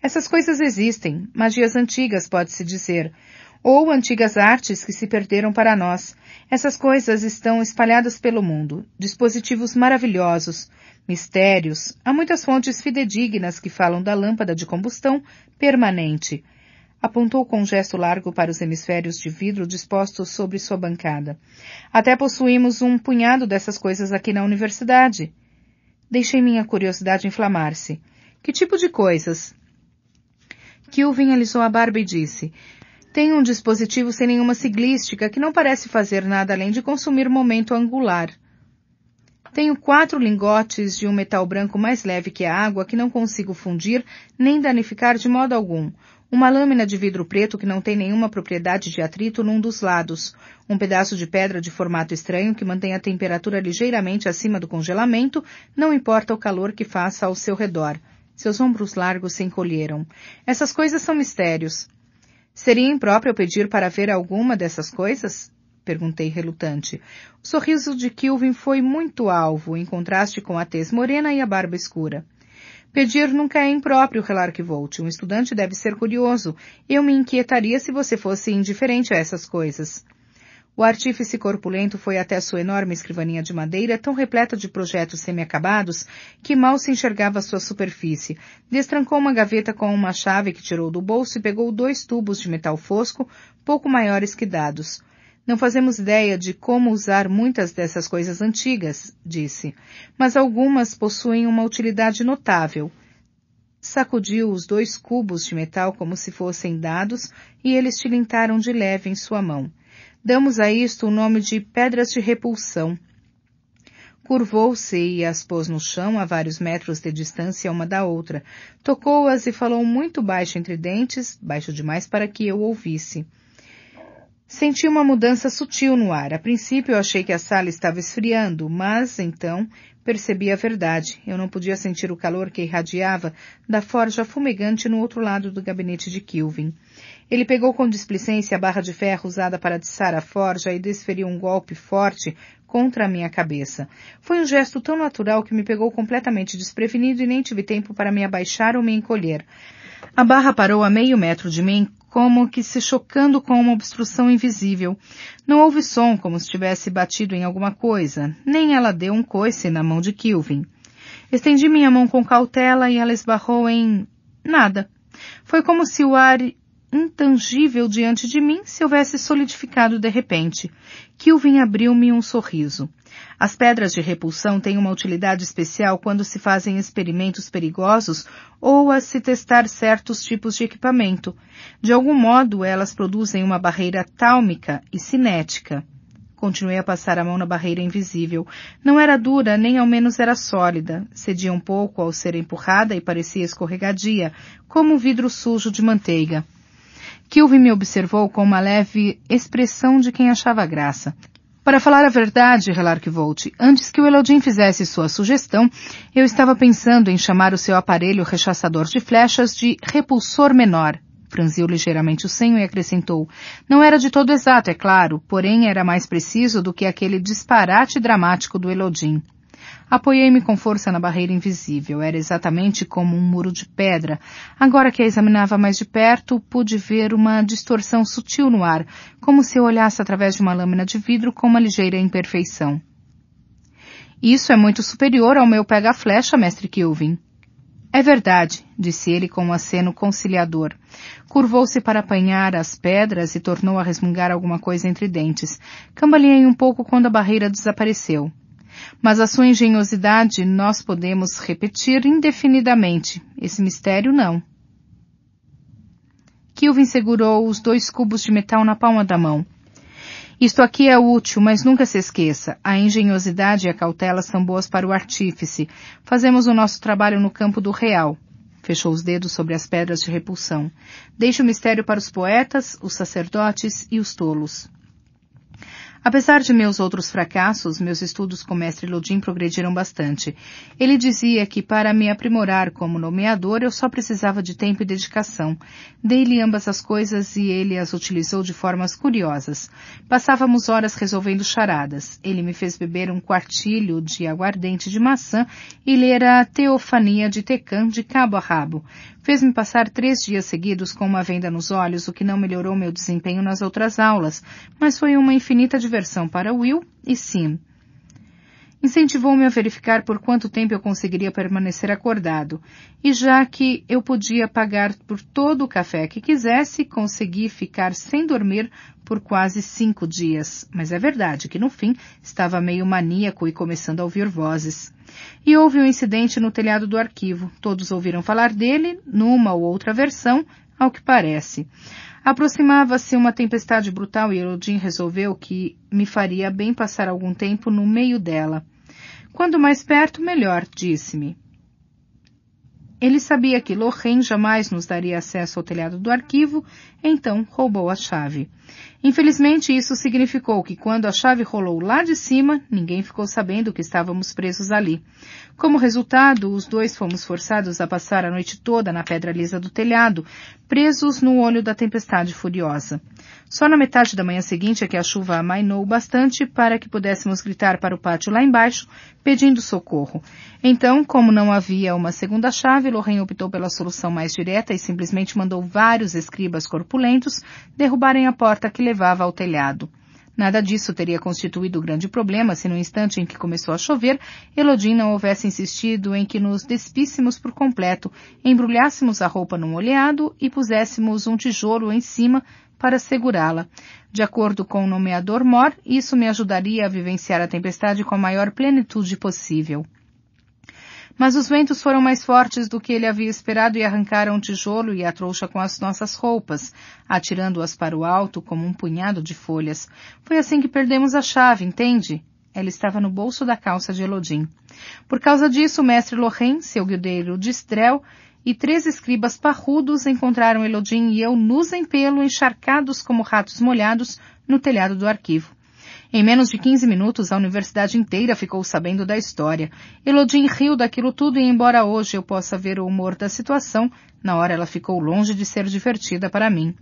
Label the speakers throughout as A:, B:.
A: Essas coisas existem, magias antigas, pode-se dizer, ou antigas artes que se perderam para nós. Essas coisas estão espalhadas pelo mundo, dispositivos maravilhosos, mistérios. Há muitas fontes fidedignas que falam da lâmpada de combustão permanente. Apontou com um gesto largo para os hemisférios de vidro dispostos sobre sua bancada. Até possuímos um punhado dessas coisas aqui na universidade. Deixei minha curiosidade inflamar-se. Que tipo de coisas? Kilvin alisou a barba e disse, tem um dispositivo sem nenhuma siglística que não parece fazer nada além de consumir momento angular. Tenho quatro lingotes de um metal branco mais leve que a água que não consigo fundir nem danificar de modo algum. Uma lâmina de vidro preto que não tem nenhuma propriedade de atrito num dos lados. Um pedaço de pedra de formato estranho que mantém a temperatura ligeiramente acima do congelamento, não importa o calor que faça ao seu redor. Seus ombros largos se encolheram. Essas coisas são mistérios. Seria impróprio pedir para ver alguma dessas coisas? Perguntei relutante. O sorriso de Kilvin foi muito alvo, em contraste com a tez morena e a barba escura. Pedir nunca é impróprio, relar que volte. Um estudante deve ser curioso. Eu me inquietaria se você fosse indiferente a essas coisas. O artífice corpulento foi até sua enorme escrivaninha de madeira, tão repleta de projetos semi-acabados que mal se enxergava sua superfície. Destrancou uma gaveta com uma chave que tirou do bolso e pegou dois tubos de metal fosco, pouco maiores que dados. Não fazemos ideia de como usar muitas dessas coisas antigas, disse, mas algumas possuem uma utilidade notável. Sacudiu os dois cubos de metal como se fossem dados e eles tilintaram de leve em sua mão. Damos a isto o nome de pedras de repulsão. Curvou-se e as pôs no chão a vários metros de distância uma da outra. Tocou-as e falou muito baixo entre dentes, baixo demais para que eu ouvisse. Senti uma mudança sutil no ar. A princípio eu achei que a sala estava esfriando, mas então percebi a verdade. Eu não podia sentir o calor que irradiava da forja fumegante no outro lado do gabinete de Kilvin. Ele pegou com displicência a barra de ferro usada para atiçar a forja e desferiu um golpe forte contra a minha cabeça. Foi um gesto tão natural que me pegou completamente desprevenido e nem tive tempo para me abaixar ou me encolher. A barra parou a meio metro de mim como que se chocando com uma obstrução invisível. Não houve som, como se tivesse batido em alguma coisa, nem ela deu um coice na mão de Kilvin. Estendi minha mão com cautela e ela esbarrou em... nada. Foi como se o ar intangível diante de mim se houvesse solidificado de repente. Kilvin abriu-me um sorriso. As pedras de repulsão têm uma utilidade especial quando se fazem experimentos perigosos ou a se testar certos tipos de equipamento. De algum modo, elas produzem uma barreira tálmica e cinética. Continuei a passar a mão na barreira invisível. Não era dura, nem ao menos era sólida. Cedia um pouco ao ser empurrada e parecia escorregadia, como um vidro sujo de manteiga. Kilvin me observou com uma leve expressão de quem achava graça. Para falar a verdade, Relarc-Volt, antes que o Elodin fizesse sua sugestão, eu estava pensando em chamar o seu aparelho rechaçador de flechas de repulsor menor. Franziu ligeiramente o senho e acrescentou. Não era de todo exato, é claro, porém era mais preciso do que aquele disparate dramático do Elodin. Apoiei-me com força na barreira invisível. Era exatamente como um muro de pedra. Agora que a examinava mais de perto, pude ver uma distorção sutil no ar, como se eu olhasse através de uma lâmina de vidro com uma ligeira imperfeição. Isso é muito superior ao meu pega-flecha, mestre Kilvin. É verdade, disse ele com um aceno conciliador. Curvou-se para apanhar as pedras e tornou a resmungar alguma coisa entre dentes. Cambaleei um pouco quando a barreira desapareceu. Mas a sua engenhosidade nós podemos repetir indefinidamente. Esse mistério não. Kilvin segurou os dois cubos de metal na palma da mão. Isto aqui é útil, mas nunca se esqueça. A engenhosidade e a cautela são boas para o artífice. Fazemos o nosso trabalho no campo do real. Fechou os dedos sobre as pedras de repulsão. Deixe o mistério para os poetas, os sacerdotes e os tolos. Apesar de meus outros fracassos, meus estudos com o mestre Lodin progrediram bastante. Ele dizia que para me aprimorar como nomeador eu só precisava de tempo e dedicação. Dei-lhe ambas as coisas e ele as utilizou de formas curiosas. Passávamos horas resolvendo charadas. Ele me fez beber um quartilho de aguardente de maçã e ler a Teofania de Tecan de cabo a rabo. Fez-me passar três dias seguidos com uma venda nos olhos, o que não melhorou meu desempenho nas outras aulas, mas foi uma infinita diversão para Will e Sim. Incentivou-me a verificar por quanto tempo eu conseguiria permanecer acordado, e já que eu podia pagar por todo o café que quisesse, consegui ficar sem dormir por quase cinco dias. Mas é verdade que no fim estava meio maníaco e começando a ouvir vozes. E houve um incidente no telhado do arquivo. Todos ouviram falar dele, numa ou outra versão, ao que parece. Aproximava-se uma tempestade brutal e Erodin resolveu que me faria bem passar algum tempo no meio dela. Quando mais perto, melhor, disse-me. Ele sabia que Lohen jamais nos daria acesso ao telhado do arquivo, então roubou a chave. Infelizmente, isso significou que quando a chave rolou lá de cima, ninguém ficou sabendo que estávamos presos ali. Como resultado, os dois fomos forçados a passar a noite toda na pedra lisa do telhado, presos no olho da tempestade furiosa. Só na metade da manhã seguinte é que a chuva amainou bastante para que pudéssemos gritar para o pátio lá embaixo, pedindo socorro. Então, como não havia uma segunda chave, Lorraine optou pela solução mais direta e simplesmente mandou vários escribas corpulentos derrubarem a porta que levava ao telhado. Nada disso teria constituído grande problema se no instante em que começou a chover, Elodin não houvesse insistido em que nos despíssemos por completo, embrulhássemos a roupa num oleado e puséssemos um tijolo em cima para segurá-la. De acordo com o nomeador Mor, isso me ajudaria a vivenciar a tempestade com a maior plenitude possível. Mas os ventos foram mais fortes do que ele havia esperado e arrancaram o tijolo e a trouxa com as nossas roupas, atirando-as para o alto como um punhado de folhas. Foi assim que perdemos a chave, entende? Ela estava no bolso da calça de Elodim. Por causa disso, o mestre Lorrain, seu guildeiro de Estrel, e três escribas parrudos encontraram Elodim e eu nus em pelo, encharcados como ratos molhados, no telhado do arquivo. Em menos de 15 minutos, a universidade inteira ficou sabendo da história. Elodin riu daquilo tudo e, embora hoje eu possa ver o humor da situação, na hora ela ficou longe de ser divertida para mim.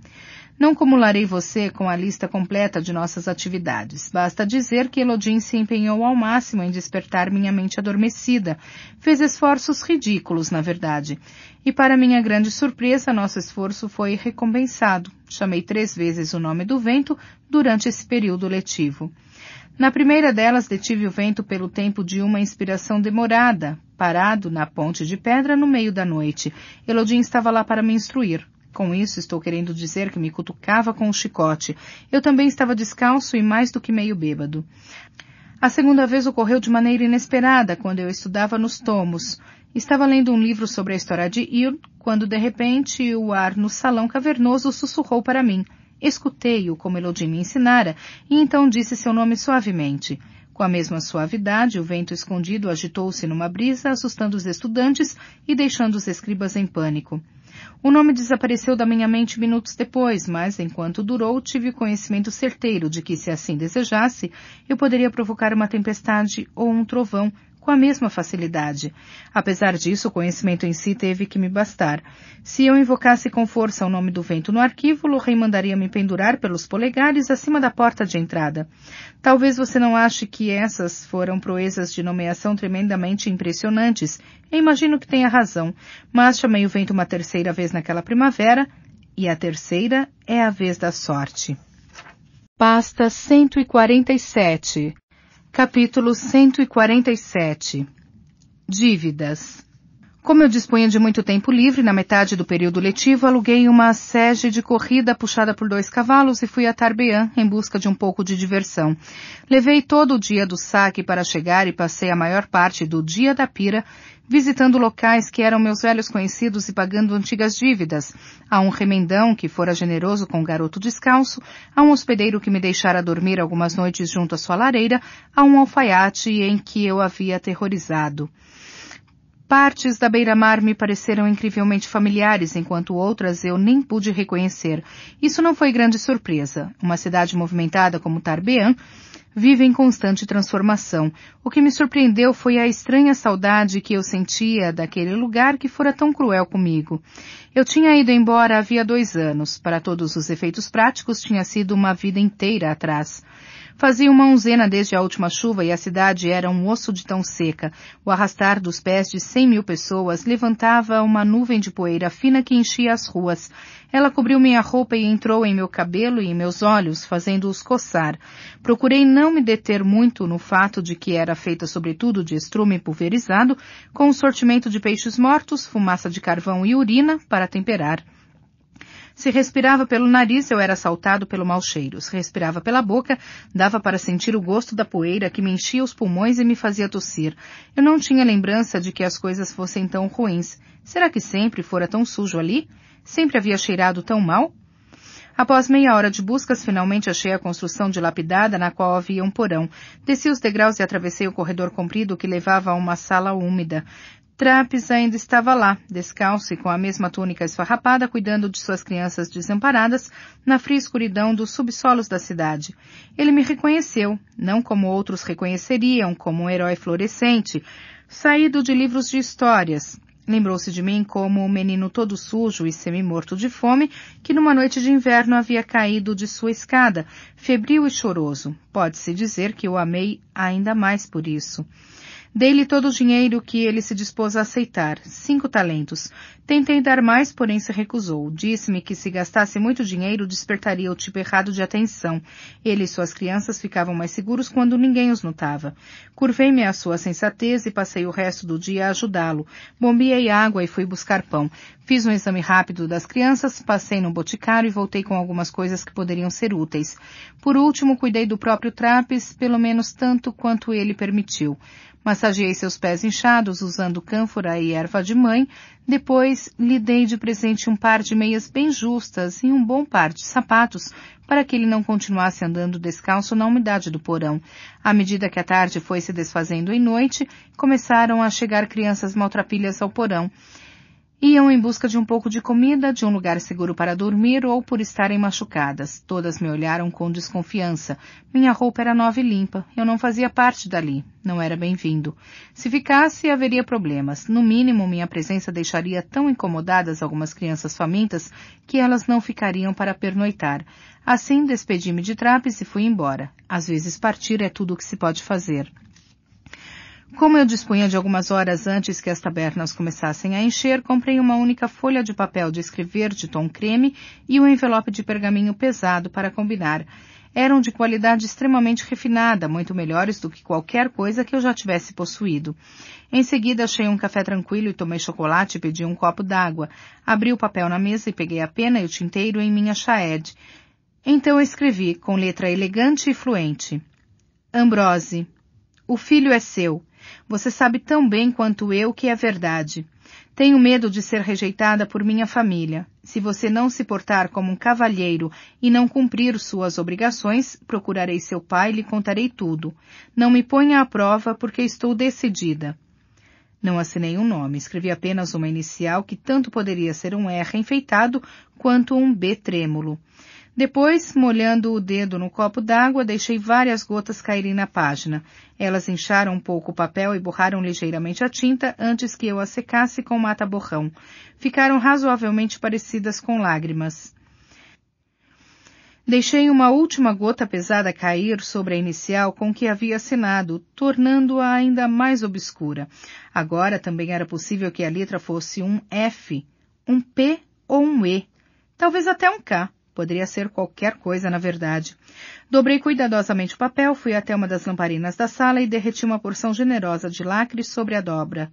A: Não cumularei você com a lista completa de nossas atividades. Basta dizer que Elodin se empenhou ao máximo em despertar minha mente adormecida. Fez esforços ridículos, na verdade. E para minha grande surpresa, nosso esforço foi recompensado. Chamei três vezes o nome do vento durante esse período letivo. Na primeira delas, detive o vento pelo tempo de uma inspiração demorada, parado na ponte de pedra no meio da noite. Elodin estava lá para me instruir. Com isso, estou querendo dizer que me cutucava com o um chicote. Eu também estava descalço e mais do que meio bêbado. A segunda vez ocorreu de maneira inesperada, quando eu estudava nos tomos. Estava lendo um livro sobre a história de Ir, quando de repente o ar no salão cavernoso sussurrou para mim. Escutei-o, como Elodie me ensinara, e então disse seu nome suavemente. Com a mesma suavidade, o vento escondido agitou-se numa brisa, assustando os estudantes e deixando os escribas em pânico. O nome desapareceu da minha mente minutos depois, mas enquanto durou, tive conhecimento certeiro de que, se assim desejasse, eu poderia provocar uma tempestade ou um trovão com a mesma facilidade. Apesar disso, o conhecimento em si teve que me bastar. Se eu invocasse com força o nome do vento no arquivo, o rei mandaria-me pendurar pelos polegares acima da porta de entrada. Talvez você não ache que essas foram proezas de nomeação tremendamente impressionantes. Eu imagino que tenha razão, mas chamei o vento uma terceira vez naquela primavera, e a terceira é a vez da sorte. Pasta 147 Capítulo 147 Dívidas como eu disponho de muito tempo livre, na metade do período letivo, aluguei uma sege de corrida puxada por dois cavalos e fui a Tarbeã em busca de um pouco de diversão. Levei todo o dia do saque para chegar e passei a maior parte do dia da pira visitando locais que eram meus velhos conhecidos e pagando antigas dívidas, a um remendão que fora generoso com o um garoto descalço, a um hospedeiro que me deixara dormir algumas noites junto à sua lareira, a um alfaiate em que eu havia aterrorizado. Partes da beira-mar me pareceram incrivelmente familiares, enquanto outras eu nem pude reconhecer. Isso não foi grande surpresa. Uma cidade movimentada como Tarbean vive em constante transformação. O que me surpreendeu foi a estranha saudade que eu sentia daquele lugar que fora tão cruel comigo. Eu tinha ido embora havia dois anos. Para todos os efeitos práticos, tinha sido uma vida inteira atrás. Fazia uma onzena desde a última chuva e a cidade era um osso de tão seca. O arrastar dos pés de cem mil pessoas levantava uma nuvem de poeira fina que enchia as ruas. Ela cobriu minha roupa e entrou em meu cabelo e em meus olhos, fazendo-os coçar. Procurei não me deter muito no fato de que era feita sobretudo de estrume pulverizado, com um sortimento de peixes mortos, fumaça de carvão e urina para temperar. Se respirava pelo nariz, eu era assaltado pelo mau cheiro. Se respirava pela boca, dava para sentir o gosto da poeira que me enchia os pulmões e me fazia tossir. Eu não tinha lembrança de que as coisas fossem tão ruins. Será que sempre fora tão sujo ali? Sempre havia cheirado tão mal? Após meia hora de buscas, finalmente achei a construção dilapidada na qual havia um porão. Desci os degraus e atravessei o corredor comprido que levava a uma sala úmida. Trapes ainda estava lá, descalço e com a mesma túnica esfarrapada, cuidando de suas crianças desamparadas na fria escuridão dos subsolos da cidade. Ele me reconheceu, não como outros reconheceriam, como um herói florescente, saído de livros de histórias. Lembrou-se de mim como o um menino todo sujo e semi-morto de fome que numa noite de inverno havia caído de sua escada, febril e choroso. Pode-se dizer que o amei ainda mais por isso. Dei-lhe todo o dinheiro que ele se dispôs a aceitar, cinco talentos. Tentei dar mais, porém se recusou. Disse-me que se gastasse muito dinheiro, despertaria o tipo errado de atenção. Ele e suas crianças ficavam mais seguros quando ninguém os notava. Curvei-me à sua sensatez e passei o resto do dia a ajudá-lo. Bombiei água e fui buscar pão. Fiz um exame rápido das crianças, passei no boticário e voltei com algumas coisas que poderiam ser úteis. Por último, cuidei do próprio Trapes, pelo menos tanto quanto ele permitiu. Massageei seus pés inchados usando cânfora e erva de mãe. Depois lhe dei de presente um par de meias bem justas e um bom par de sapatos para que ele não continuasse andando descalço na umidade do porão. À medida que a tarde foi se desfazendo em noite, começaram a chegar crianças maltrapilhas ao porão. Iam em busca de um pouco de comida, de um lugar seguro para dormir ou por estarem machucadas. Todas me olharam com desconfiança. Minha roupa era nova e limpa. Eu não fazia parte dali. Não era bem-vindo. Se ficasse, haveria problemas. No mínimo, minha presença deixaria tão incomodadas algumas crianças famintas que elas não ficariam para pernoitar. Assim, despedi-me de Trapes e fui embora. Às vezes, partir é tudo o que se pode fazer. Como eu dispunha de algumas horas antes que as tabernas começassem a encher, comprei uma única folha de papel de escrever de tom creme e um envelope de pergaminho pesado para combinar. Eram de qualidade extremamente refinada, muito melhores do que qualquer coisa que eu já tivesse possuído. Em seguida, achei um café tranquilo e tomei chocolate e pedi um copo d'água. Abri o papel na mesa e peguei a pena e o tinteiro em minha chaed. Então escrevi, com letra elegante e fluente. Ambrose, o filho é seu. Você sabe tão bem quanto eu que é verdade. Tenho medo de ser rejeitada por minha família. Se você não se portar como um cavalheiro e não cumprir suas obrigações, procurarei seu pai e lhe contarei tudo. Não me ponha à prova porque estou decidida. Não assinei um nome, escrevi apenas uma inicial que tanto poderia ser um R enfeitado quanto um B trêmulo. Depois, molhando o dedo no copo d'água, deixei várias gotas caírem na página. Elas incharam um pouco o papel e borraram ligeiramente a tinta antes que eu a secasse com mata-borrão. Ficaram razoavelmente parecidas com lágrimas. Deixei uma última gota pesada cair sobre a inicial com que havia assinado, tornando-a ainda mais obscura. Agora também era possível que a letra fosse um F, um P ou um E, talvez até um K. Poderia ser qualquer coisa, na verdade. Dobrei cuidadosamente o papel, fui até uma das lamparinas da sala e derreti uma porção generosa de lacre sobre a dobra.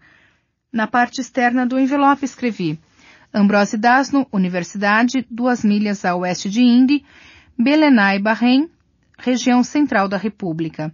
A: Na parte externa do envelope escrevi Ambrose Dasno, Universidade, duas milhas a oeste de Indy, Belenai, Bahrein, região central da República.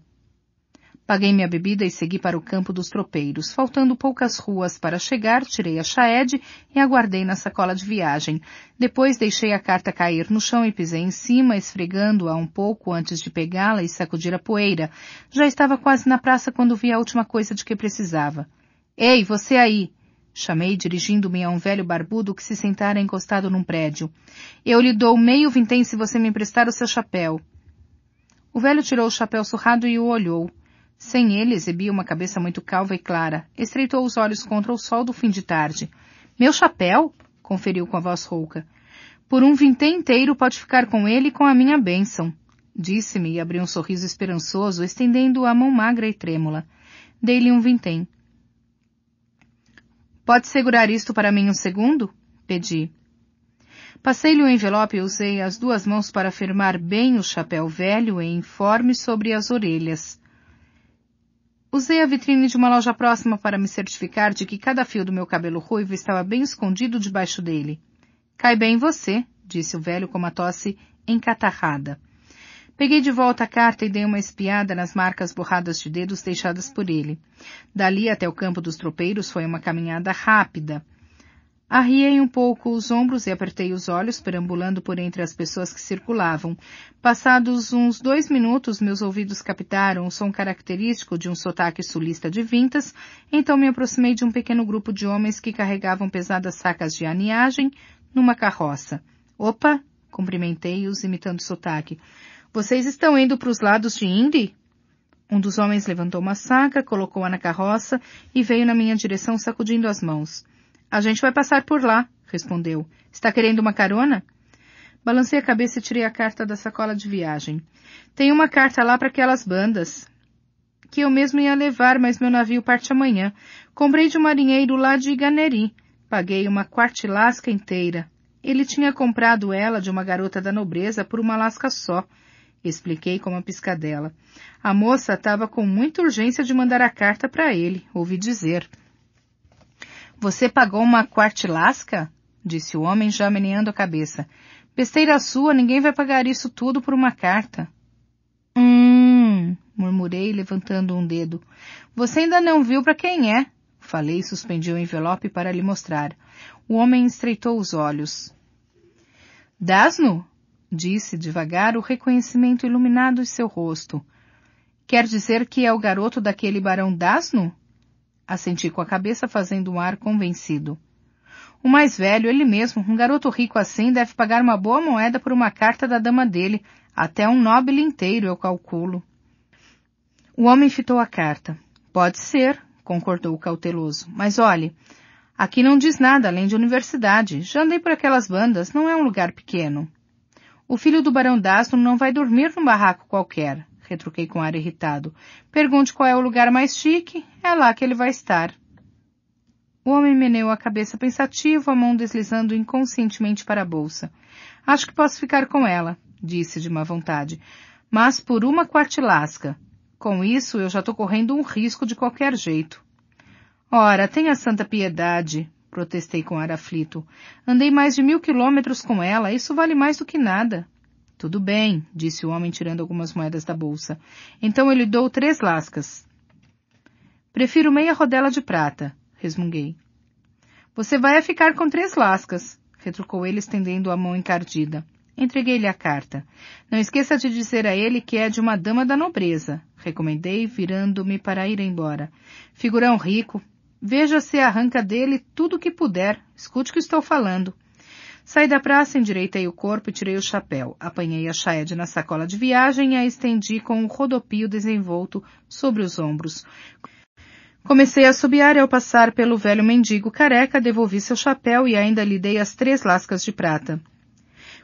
A: Paguei minha bebida e segui para o campo dos tropeiros. Faltando poucas ruas para chegar, tirei a chaed e aguardei na sacola de viagem. Depois deixei a carta cair no chão e pisei em cima, esfregando-a um pouco antes de pegá-la e sacudir a poeira. Já estava quase na praça quando vi a última coisa de que precisava. Ei, você aí! Chamei, dirigindo-me a um velho barbudo que se sentara encostado num prédio. Eu lhe dou meio vintém se você me emprestar o seu chapéu. O velho tirou o chapéu surrado e o olhou. Sem ele, exibia uma cabeça muito calva e clara. Estreitou os olhos contra o sol do fim de tarde. Meu chapéu? conferiu com a voz rouca. Por um vintém inteiro pode ficar com ele com a minha bênção. Disse-me e abriu um sorriso esperançoso, estendendo a mão magra e trêmula. Dei-lhe um vintém. Pode segurar isto para mim um segundo? Pedi. Passei-lhe o envelope e usei as duas mãos para firmar bem o chapéu velho e informe sobre as orelhas. Usei a vitrine de uma loja próxima para me certificar de que cada fio do meu cabelo ruivo estava bem escondido debaixo dele. Cai bem você, disse o velho com uma tosse encatarrada. Peguei de volta a carta e dei uma espiada nas marcas borradas de dedos deixadas por ele. Dali até o campo dos tropeiros foi uma caminhada rápida. Arriei um pouco os ombros e apertei os olhos, perambulando por entre as pessoas que circulavam. Passados uns dois minutos, meus ouvidos captaram o som característico de um sotaque sulista de vintas, então me aproximei de um pequeno grupo de homens que carregavam pesadas sacas de aniagem numa carroça. Opa! Cumprimentei-os, imitando o sotaque. Vocês estão indo para os lados de Indy? Um dos homens levantou uma saca, colocou-a na carroça e veio na minha direção sacudindo as mãos. A gente vai passar por lá, respondeu. Está querendo uma carona? Balancei a cabeça e tirei a carta da sacola de viagem. Tem uma carta lá para aquelas bandas. Que eu mesmo ia levar, mas meu navio parte amanhã. Comprei de um marinheiro lá de Iganeri. Paguei uma quartilasca inteira. Ele tinha comprado ela de uma garota da nobreza por uma lasca só. Expliquei com uma piscadela. A moça estava com muita urgência de mandar a carta para ele, ouvi dizer. Você pagou uma quartilasca? Disse o homem, já meneando a cabeça. Besteira sua, ninguém vai pagar isso tudo por uma carta. Hum, murmurei, levantando um dedo. Você ainda não viu para quem é? Falei e suspendi o envelope para lhe mostrar. O homem estreitou os olhos. Dasno? Disse devagar, o reconhecimento iluminado em seu rosto. Quer dizer que é o garoto daquele barão Dasno? Assenti com a cabeça fazendo um ar convencido. O mais velho, ele mesmo, um garoto rico assim, deve pagar uma boa moeda por uma carta da dama dele, até um nobre inteiro, eu calculo. O homem fitou a carta. Pode ser, concordou o cauteloso, mas olhe, aqui não diz nada além de universidade. Já andei por aquelas bandas, não é um lugar pequeno. O filho do barão Dasno não vai dormir num barraco qualquer retruquei com ar irritado. Pergunte qual é o lugar mais chique, é lá que ele vai estar. O homem meneou a cabeça pensativo, a mão deslizando inconscientemente para a bolsa. Acho que posso ficar com ela, disse de má vontade, mas por uma quartilasca. Com isso, eu já estou correndo um risco de qualquer jeito. Ora, tenha santa piedade, protestei com ar aflito. Andei mais de mil quilômetros com ela, isso vale mais do que nada. Tudo bem, disse o homem tirando algumas moedas da bolsa. Então eu lhe dou três lascas. Prefiro meia rodela de prata, resmunguei. Você vai ficar com três lascas, retrucou ele estendendo a mão encardida. Entreguei-lhe a carta. Não esqueça de dizer a ele que é de uma dama da nobreza, recomendei, virando-me para ir embora. Figurão rico. Veja se arranca dele tudo o que puder. Escute o que estou falando. Saí da praça, endireitei o corpo e tirei o chapéu. Apanhei a chaed na sacola de viagem e a estendi com um rodopio desenvolto sobre os ombros. Comecei a subir e ao passar pelo velho mendigo careca, devolvi seu chapéu e ainda lhe dei as três lascas de prata.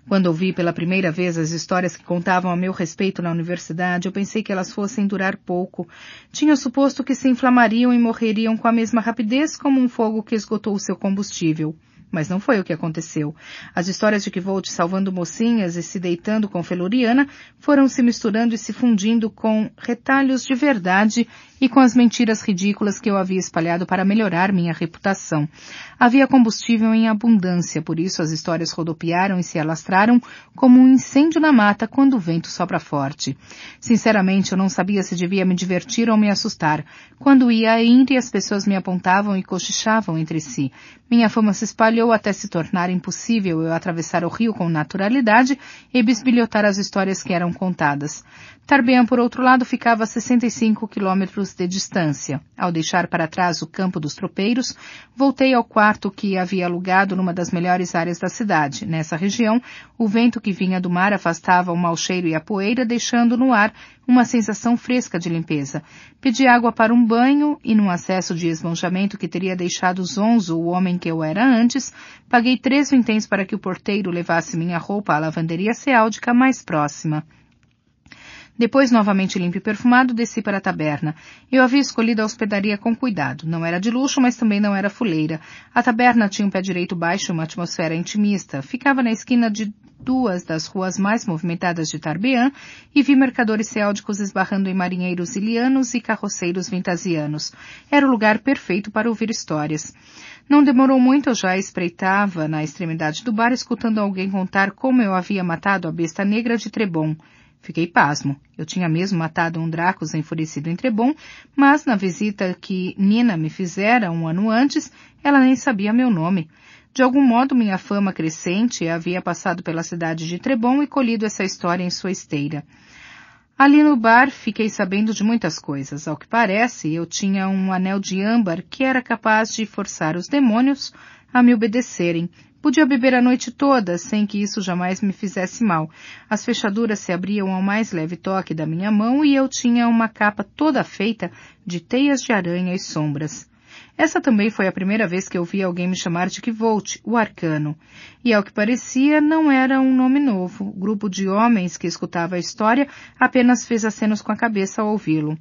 A: Quando ouvi pela primeira vez as histórias que contavam a meu respeito na universidade, eu pensei que elas fossem durar pouco. Tinha suposto que se inflamariam e morreriam com a mesma rapidez como um fogo que esgotou o seu combustível. Mas não foi o que aconteceu. As histórias de volte salvando mocinhas e se deitando com Feluriana foram se misturando e se fundindo com retalhos de verdade e com as mentiras ridículas que eu havia espalhado para melhorar minha reputação. Havia combustível em abundância, por isso as histórias rodopiaram e se alastraram como um incêndio na mata quando o vento sopra forte. Sinceramente, eu não sabia se devia me divertir ou me assustar. Quando ia a e as pessoas me apontavam e cochichavam entre si. Minha fama se espalhou até se tornar impossível eu atravessar o rio com naturalidade e bisbilhotar as histórias que eram contadas. Tarbian, por outro lado, ficava a 65 quilômetros de distância. Ao deixar para trás o campo dos tropeiros, voltei ao quarto que havia alugado numa das melhores áreas da cidade. Nessa região, o vento que vinha do mar afastava o mau cheiro e a poeira, deixando no ar uma sensação fresca de limpeza. Pedi água para um banho e, num acesso de esbanjamento que teria deixado zonzo o homem que eu era antes, paguei três vinténs para que o porteiro levasse minha roupa à lavanderia seáldica mais próxima. Depois, novamente limpo e perfumado, desci para a taberna. Eu havia escolhido a hospedaria com cuidado. Não era de luxo, mas também não era fuleira. A taberna tinha um pé direito baixo e uma atmosfera intimista. Ficava na esquina de duas das ruas mais movimentadas de Tarbean e vi mercadores céldicos esbarrando em marinheiros ilianos e carroceiros vintasianos. Era o lugar perfeito para ouvir histórias. Não demorou muito, eu já espreitava na extremidade do bar escutando alguém contar como eu havia matado a besta negra de Trebon. Fiquei pasmo. Eu tinha mesmo matado um Dracos enfurecido em Trebon, mas na visita que Nina me fizera um ano antes, ela nem sabia meu nome. De algum modo, minha fama crescente havia passado pela cidade de Trebon e colhido essa história em sua esteira. Ali no bar, fiquei sabendo de muitas coisas. Ao que parece, eu tinha um anel de âmbar que era capaz de forçar os demônios a me obedecerem, Podia beber a noite toda, sem que isso jamais me fizesse mal. As fechaduras se abriam ao mais leve toque da minha mão e eu tinha uma capa toda feita de teias de aranha e sombras. Essa também foi a primeira vez que eu vi alguém me chamar de Kivolt, o Arcano. E ao que parecia, não era um nome novo. O grupo de homens que escutava a história apenas fez acenos com a cabeça ao ouvi-lo.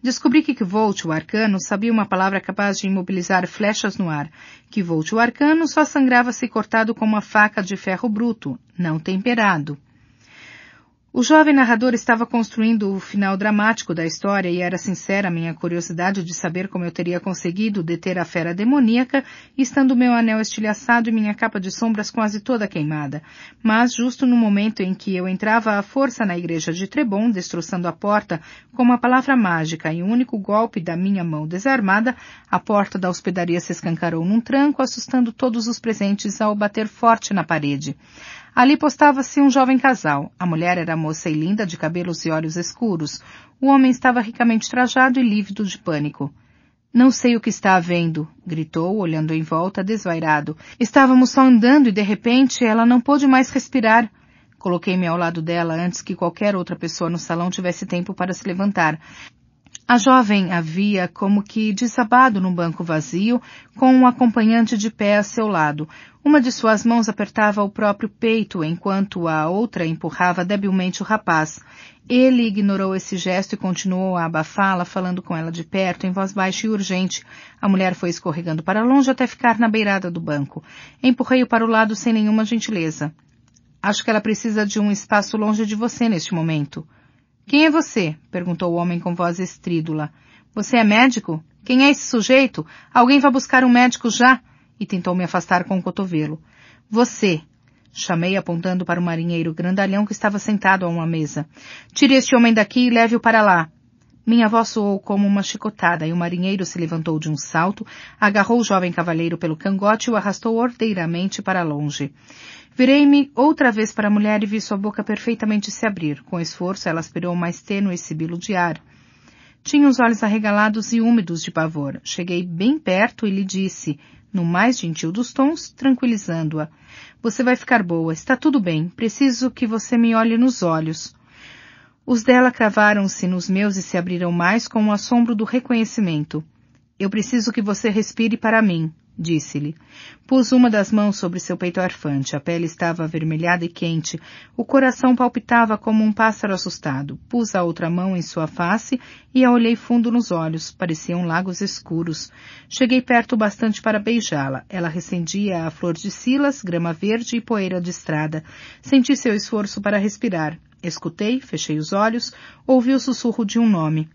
A: Descobri que Kivolt, o arcano, sabia uma palavra capaz de imobilizar flechas no ar. Kivolt, o arcano, só sangrava se cortado com uma faca de ferro bruto, não temperado. O jovem narrador estava construindo o final dramático da história e era sincera minha curiosidade de saber como eu teria conseguido deter a fera demoníaca, estando meu anel estilhaçado e minha capa de sombras quase toda queimada. Mas justo no momento em que eu entrava à força na igreja de Trebon, destroçando a porta com uma palavra mágica e um único golpe da minha mão desarmada, a porta da hospedaria se escancarou num tranco, assustando todos os presentes ao bater forte na parede. Ali postava-se um jovem casal. A mulher era moça e linda, de cabelos e olhos escuros. O homem estava ricamente trajado e lívido de pânico. Não sei o que está havendo, gritou, olhando em volta, desvairado. Estávamos só andando e de repente ela não pôde mais respirar. Coloquei-me ao lado dela antes que qualquer outra pessoa no salão tivesse tempo para se levantar. A jovem havia como que desabado num banco vazio, com um acompanhante de pé a seu lado. Uma de suas mãos apertava o próprio peito, enquanto a outra empurrava debilmente o rapaz. Ele ignorou esse gesto e continuou a abafá-la, falando com ela de perto, em voz baixa e urgente. A mulher foi escorregando para longe até ficar na beirada do banco. Empurrei-o para o lado sem nenhuma gentileza. Acho que ela precisa de um espaço longe de você neste momento. Quem é você? perguntou o homem com voz estrídula. Você é médico? Quem é esse sujeito? Alguém vai buscar um médico já? E tentou me afastar com o cotovelo. Você! Chamei apontando para o marinheiro grandalhão que estava sentado a uma mesa. Tire este homem daqui e leve-o para lá. Minha voz soou como uma chicotada e o marinheiro se levantou de um salto, agarrou o jovem cavaleiro pelo cangote e o arrastou ordeiramente para longe. Virei-me outra vez para a mulher e vi sua boca perfeitamente se abrir. Com esforço, ela aspirou mais tênue sibilo de ar. Tinha os olhos arregalados e úmidos de pavor. Cheguei bem perto e lhe disse, no mais gentil dos tons, tranquilizando-a. Você vai ficar boa, está tudo bem, preciso que você me olhe nos olhos. Os dela cravaram-se nos meus e se abriram mais com o assombro do reconhecimento. Eu preciso que você respire para mim, disse-lhe. Pus uma das mãos sobre seu peito arfante. A pele estava avermelhada e quente. O coração palpitava como um pássaro assustado. Pus a outra mão em sua face e a olhei fundo nos olhos. Pareciam lagos escuros. Cheguei perto bastante para beijá-la. Ela recendia a flor de silas, grama verde e poeira de estrada. Senti seu esforço para respirar. Escutei, fechei os olhos, ouvi o sussurro de um nome.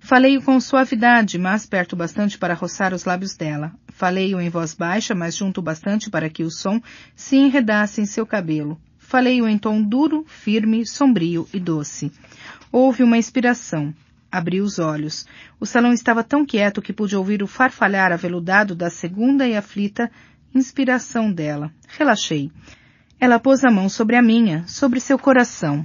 A: Falei-o com suavidade, mas perto bastante para roçar os lábios dela. Falei-o em voz baixa, mas junto bastante para que o som se enredasse em seu cabelo. Falei-o em tom duro, firme, sombrio e doce. Houve uma inspiração. Abri os olhos. O salão estava tão quieto que pude ouvir o farfalhar aveludado da segunda e aflita inspiração dela. Relaxei. Ela pôs a mão sobre a minha, sobre seu coração.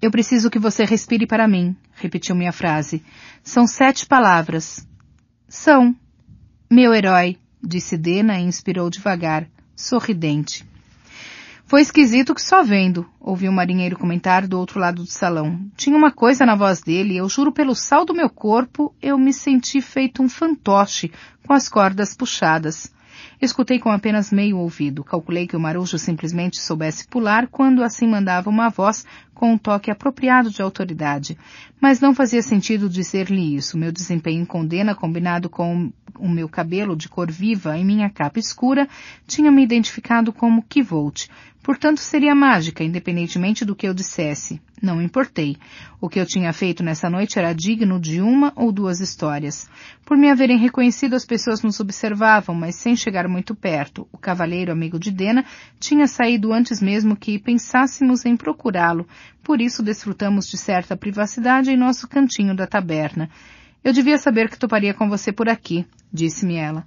A: Eu preciso que você respire para mim, repetiu minha frase. São sete palavras. São. Meu herói, disse Dena e inspirou devagar, sorridente. Foi esquisito que só vendo, ouviu o marinheiro comentar do outro lado do salão. Tinha uma coisa na voz dele, eu juro pelo sal do meu corpo, eu me senti feito um fantoche, com as cordas puxadas. Escutei com apenas meio ouvido. Calculei que o marujo simplesmente soubesse pular quando assim mandava uma voz com um toque apropriado de autoridade. Mas não fazia sentido dizer-lhe isso. Meu desempenho em condena, combinado com o meu cabelo de cor viva e minha capa escura, tinha me identificado como Kivolt. Portanto, seria mágica, independentemente do que eu dissesse. Não importei. O que eu tinha feito nessa noite era digno de uma ou duas histórias. Por me haverem reconhecido, as pessoas nos observavam, mas sem chegar muito perto. O cavaleiro amigo de Dena tinha saído antes mesmo que pensássemos em procurá-lo. Por isso, desfrutamos de certa privacidade em nosso cantinho da taberna. Eu devia saber que toparia com você por aqui, disse-me ela.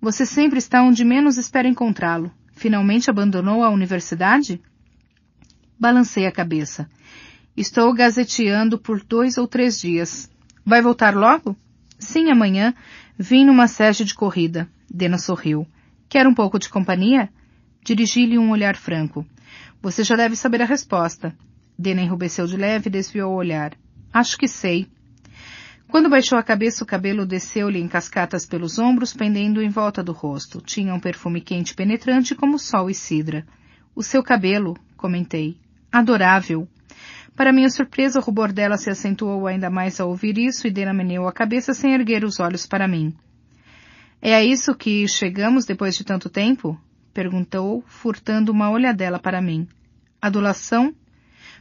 A: Você sempre está onde menos espera encontrá-lo. Finalmente abandonou a universidade? Balancei a cabeça. Estou gazeteando por dois ou três dias. Vai voltar logo? Sim, amanhã. Vim numa sege de corrida. Dena sorriu. Quer um pouco de companhia? Dirigi-lhe um olhar franco. Você já deve saber a resposta. Dena enrubesceu de leve e desviou o olhar. Acho que sei. Quando baixou a cabeça, o cabelo desceu-lhe em cascatas pelos ombros, pendendo em volta do rosto. Tinha um perfume quente penetrante como sol e cidra. O seu cabelo, comentei. Adorável. Para minha surpresa, o rubor dela se acentuou ainda mais ao ouvir isso e meneou a cabeça sem erguer os olhos para mim. É a isso que chegamos depois de tanto tempo? Perguntou, furtando uma olhadela para mim. Adulação?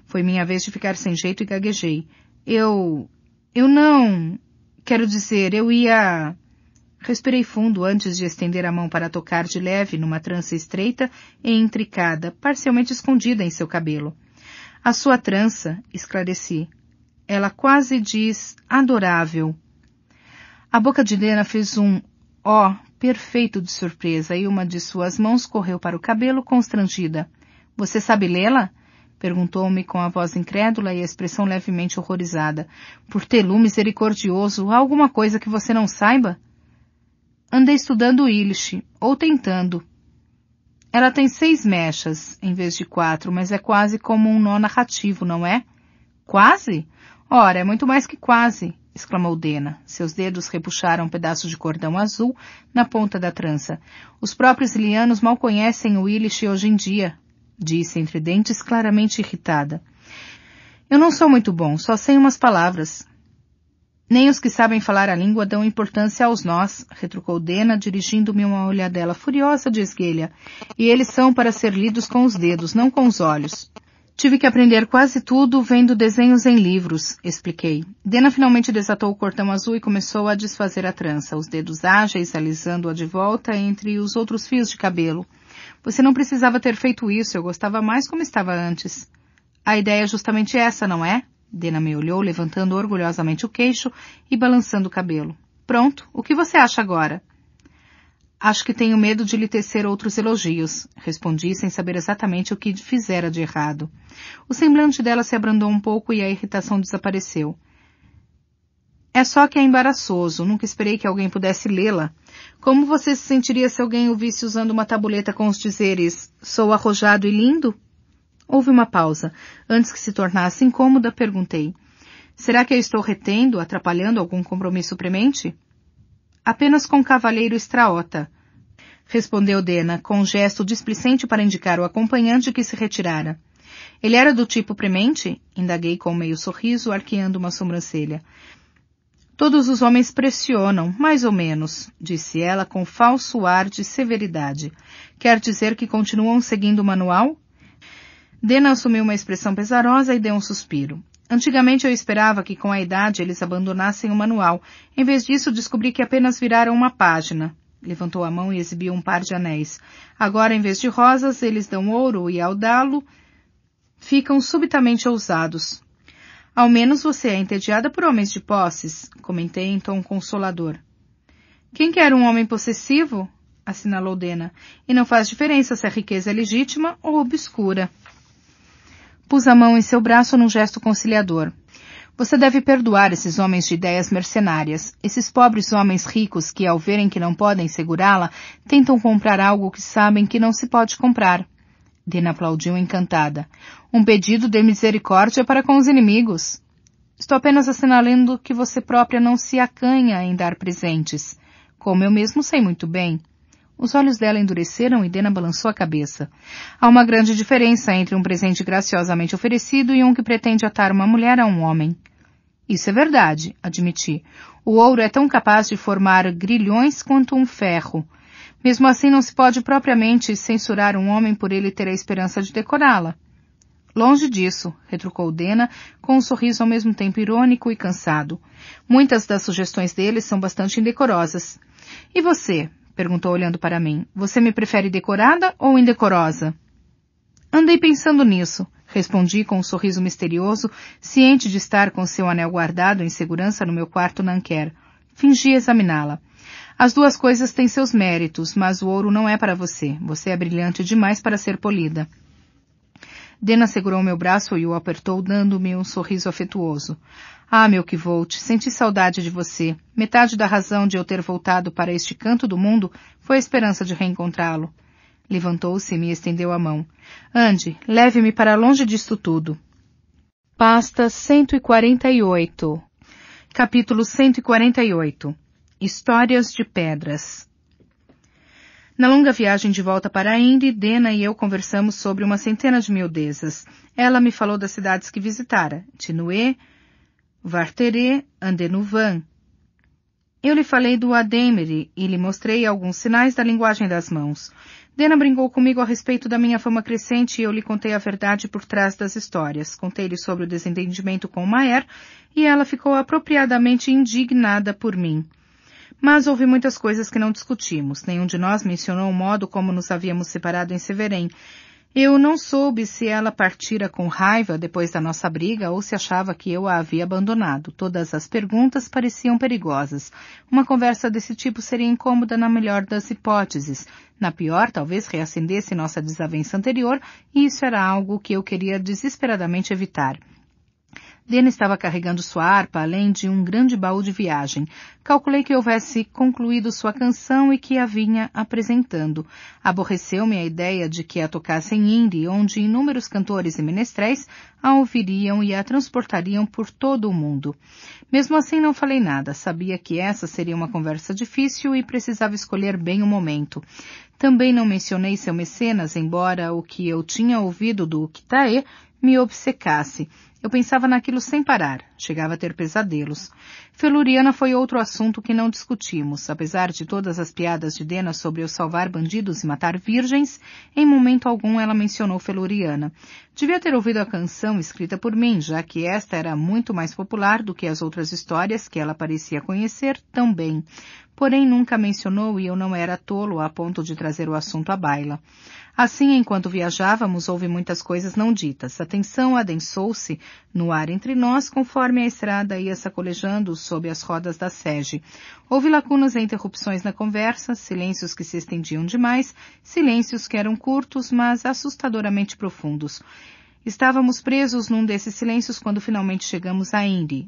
A: Foi minha vez de ficar sem jeito e gaguejei. Eu... Eu não. Quero dizer, eu ia. Respirei fundo antes de estender a mão para tocar de leve numa trança estreita e intricada, parcialmente escondida em seu cabelo. A sua trança, esclareci. Ela quase diz adorável. A boca de Lena fez um ó oh, perfeito de surpresa e uma de suas mãos correu para o cabelo constrangida. Você sabe lê-la? Perguntou-me com a voz incrédula e a expressão levemente horrorizada. Por Telu misericordioso, há alguma coisa que você não saiba? Andei estudando Ilish, ou tentando. Ela tem seis mechas, em vez de quatro, mas é quase como um nó narrativo, não é? Quase? Ora, é muito mais que quase, exclamou Dena. Seus dedos repuxaram um pedaço de cordão azul na ponta da trança. Os próprios lianos mal conhecem o Ilish hoje em dia, disse entre dentes, claramente irritada. Eu não sou muito bom, só sei umas palavras. Nem os que sabem falar a língua dão importância aos nós, retrucou Dena, dirigindo-me uma olhadela furiosa de esguelha. E eles são para ser lidos com os dedos, não com os olhos. Tive que aprender quase tudo vendo desenhos em livros, expliquei. Dena finalmente desatou o cortão azul e começou a desfazer a trança, os dedos ágeis alisando-a de volta entre os outros fios de cabelo. Você não precisava ter feito isso, eu gostava mais como estava antes. A ideia é justamente essa, não é? Dena me olhou, levantando orgulhosamente o queixo e balançando o cabelo. Pronto, o que você acha agora? Acho que tenho medo de lhe tecer outros elogios, respondi sem saber exatamente o que fizera de errado. O semblante dela se abrandou um pouco e a irritação desapareceu. É só que é embaraçoso, nunca esperei que alguém pudesse lê-la. Como você se sentiria se alguém o visse usando uma tabuleta com os dizeres Sou arrojado e lindo? Houve uma pausa. Antes que se tornasse incômoda, perguntei. Será que eu estou retendo, atrapalhando algum compromisso premente? Apenas com cavalheiro estraota. Respondeu Dena, com um gesto displicente para indicar o acompanhante que se retirara. Ele era do tipo premente? Indaguei com meio sorriso, arqueando uma sobrancelha. Todos os homens pressionam, mais ou menos, disse ela com falso ar de severidade. Quer dizer que continuam seguindo o manual? Dena assumiu uma expressão pesarosa e deu um suspiro. Antigamente eu esperava que com a idade eles abandonassem o manual. Em vez disso, descobri que apenas viraram uma página. Levantou a mão e exibiu um par de anéis. Agora, em vez de rosas, eles dão ouro e, ao dá-lo, ficam subitamente ousados. Ao menos você é entediada por homens de posses, comentei em tom consolador. Quem quer um homem possessivo? assinalou Dena, e não faz diferença se a riqueza é legítima ou obscura. Pus a mão em seu braço num gesto conciliador. Você deve perdoar esses homens de ideias mercenárias, esses pobres homens ricos que, ao verem que não podem segurá-la, tentam comprar algo que sabem que não se pode comprar. Dena aplaudiu encantada. Um pedido de misericórdia para com os inimigos. Estou apenas assinalando que você própria não se acanha em dar presentes, como eu mesmo sei muito bem. Os olhos dela endureceram e Dena balançou a cabeça. Há uma grande diferença entre um presente graciosamente oferecido e um que pretende atar uma mulher a um homem. Isso é verdade, admiti. O ouro é tão capaz de formar grilhões quanto um ferro, mesmo assim, não se pode propriamente censurar um homem por ele ter a esperança de decorá-la. Longe disso, retrucou Dena, com um sorriso ao mesmo tempo irônico e cansado. Muitas das sugestões dele são bastante indecorosas. E você? perguntou olhando para mim. Você me prefere decorada ou indecorosa? Andei pensando nisso, respondi com um sorriso misterioso, ciente de estar com seu anel guardado em segurança no meu quarto Nanquer. Fingi examiná-la. As duas coisas têm seus méritos, mas o ouro não é para você. Você é brilhante demais para ser polida. Dena segurou meu braço e o apertou, dando-me um sorriso afetuoso. Ah, meu que volte, senti saudade de você. Metade da razão de eu ter voltado para este canto do mundo foi a esperança de reencontrá-lo. Levantou-se e me estendeu a mão. Ande, leve-me para longe disto tudo. Pasta 148 Capítulo 148 Histórias de Pedras. Na longa viagem de volta para a Indy, Dena e eu conversamos sobre uma centena de miudezas. Ela me falou das cidades que visitara, Tinue, Vartere, Andenuvan. Eu lhe falei do Ademere e lhe mostrei alguns sinais da linguagem das mãos. Dena brincou comigo a respeito da minha fama crescente e eu lhe contei a verdade por trás das histórias. Contei-lhe sobre o desentendimento com o Maer e ela ficou apropriadamente indignada por mim. Mas houve muitas coisas que não discutimos. Nenhum de nós mencionou o modo como nos havíamos separado em Severém. Eu não soube se ela partira com raiva depois da nossa briga ou se achava que eu a havia abandonado. Todas as perguntas pareciam perigosas. Uma conversa desse tipo seria incômoda na melhor das hipóteses. Na pior, talvez reacendesse nossa desavença anterior, e isso era algo que eu queria desesperadamente evitar. Dena estava carregando sua harpa, além de um grande baú de viagem. Calculei que houvesse concluído sua canção e que a vinha apresentando. Aborreceu-me a ideia de que a tocasse em Indy, onde inúmeros cantores e menestréis a ouviriam e a transportariam por todo o mundo. Mesmo assim não falei nada, sabia que essa seria uma conversa difícil e precisava escolher bem o momento. Também não mencionei seu mecenas, embora o que eu tinha ouvido do Kitae me obcecasse. Eu pensava naquilo sem parar. Chegava a ter pesadelos. Feluriana foi outro assunto que não discutimos, apesar de todas as piadas de Dena sobre eu salvar bandidos e matar virgens, em momento algum ela mencionou Feluriana. Devia ter ouvido a canção escrita por mim, já que esta era muito mais popular do que as outras histórias que ela parecia conhecer tão bem. Porém, nunca mencionou e eu não era tolo a ponto de trazer o assunto à baila. Assim, enquanto viajávamos, houve muitas coisas não ditas. A tensão adensou-se no ar entre nós, conforme a estrada ia sacolejando sob as rodas da sege. Houve lacunas e interrupções na conversa, silêncios que se estendiam demais, silêncios que eram curtos, mas assustadoramente profundos. Estávamos presos num desses silêncios quando finalmente chegamos a Indy.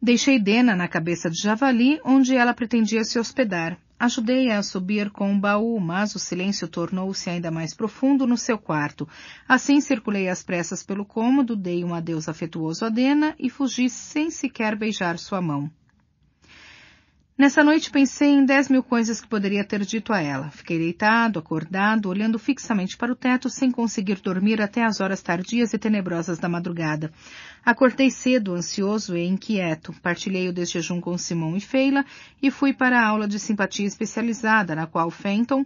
A: Deixei Dena na cabeça de Javali, onde ela pretendia se hospedar. Ajudei-a a subir com um baú, mas o silêncio tornou-se ainda mais profundo no seu quarto. Assim circulei às pressas pelo cômodo, dei um adeus afetuoso a Dena e fugi sem sequer beijar sua mão. Nessa noite pensei em dez mil coisas que poderia ter dito a ela. Fiquei deitado, acordado, olhando fixamente para o teto, sem conseguir dormir até as horas tardias e tenebrosas da madrugada. Acordei cedo, ansioso e inquieto. Partilhei o desjejum com Simão e Feila e fui para a aula de simpatia especializada, na qual Fenton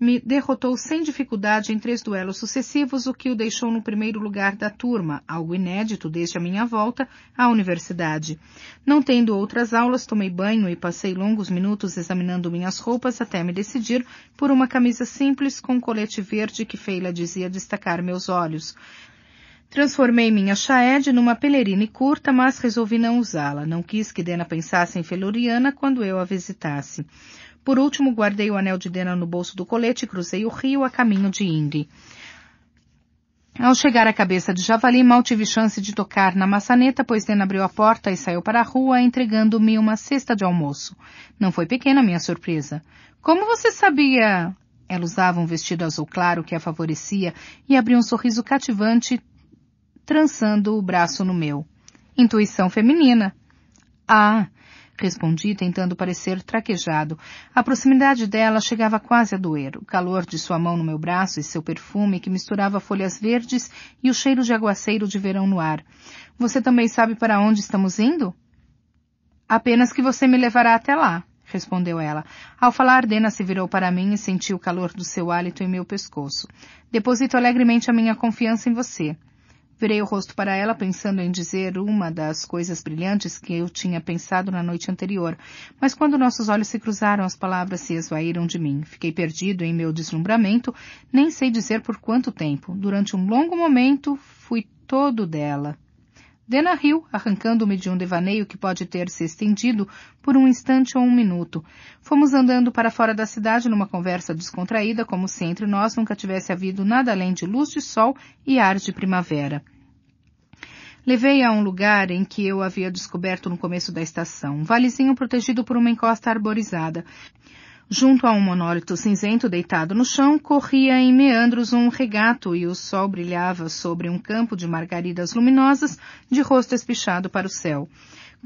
A: me derrotou sem dificuldade em três duelos sucessivos, o que o deixou no primeiro lugar da turma, algo inédito desde a minha volta à universidade. Não tendo outras aulas, tomei banho e passei longos minutos examinando minhas roupas até me decidir por uma camisa simples com colete verde que Feila dizia destacar meus olhos. Transformei minha chaed numa pelerine curta, mas resolvi não usá-la. Não quis que Dena pensasse em Feluriana quando eu a visitasse. Por último, guardei o anel de Dena no bolso do colete e cruzei o rio a caminho de Indy. Ao chegar à cabeça de Javali, mal tive chance de tocar na maçaneta, pois Dena abriu a porta e saiu para a rua, entregando-me uma cesta de almoço. Não foi pequena a minha surpresa. Como você sabia? Ela usava um vestido azul claro que a favorecia e abriu um sorriso cativante, trançando o braço no meu. Intuição feminina. Ah, Respondi tentando parecer traquejado. A proximidade dela chegava quase a doer. O calor de sua mão no meu braço e seu perfume que misturava folhas verdes e o cheiro de aguaceiro de verão no ar. Você também sabe para onde estamos indo? Apenas que você me levará até lá, respondeu ela. Ao falar, Dena se virou para mim e senti o calor do seu hálito em meu pescoço. Deposito alegremente a minha confiança em você. Virei o rosto para ela, pensando em dizer uma das coisas brilhantes que eu tinha pensado na noite anterior, mas quando nossos olhos se cruzaram, as palavras se esvaíram de mim. Fiquei perdido em meu deslumbramento, nem sei dizer por quanto tempo. Durante um longo momento, fui todo dela. Dena riu, arrancando-me de um devaneio que pode ter se estendido por um instante ou um minuto. Fomos andando para fora da cidade numa conversa descontraída, como se entre nós nunca tivesse havido nada além de luz de sol e ar de primavera. Levei a um lugar em que eu havia descoberto no começo da estação, um valezinho protegido por uma encosta arborizada. Junto a um monólito cinzento deitado no chão, corria em meandros um regato e o sol brilhava sobre um campo de margaridas luminosas, de rosto espichado para o céu.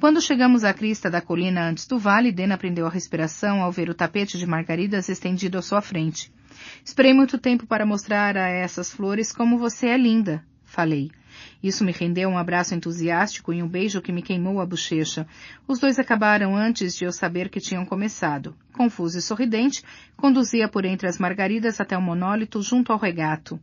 A: Quando chegamos à crista da colina antes do vale, Dena prendeu a respiração ao ver o tapete de margaridas estendido à sua frente. Esperei muito tempo para mostrar a essas flores como você é linda, falei. Isso me rendeu um abraço entusiástico e um beijo que me queimou a bochecha. Os dois acabaram antes de eu saber que tinham começado. Confuso e sorridente, conduzia por entre as margaridas até o monólito junto ao regato.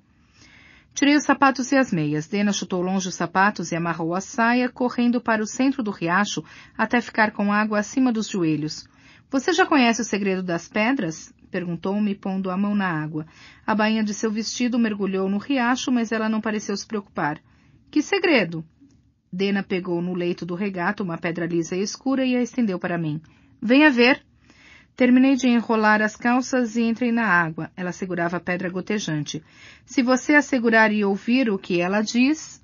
A: Tirei os sapatos e as meias. Dena chutou longe os sapatos e amarrou a saia, correndo para o centro do riacho até ficar com água acima dos joelhos. Você já conhece o segredo das pedras? Perguntou-me, pondo a mão na água. A bainha de seu vestido mergulhou no riacho, mas ela não pareceu se preocupar. Que segredo? Dena pegou no leito do regato uma pedra lisa e escura e a estendeu para mim. Venha ver. Terminei de enrolar as calças e entrei na água. Ela segurava a pedra gotejante. Se você assegurar e ouvir o que ela diz.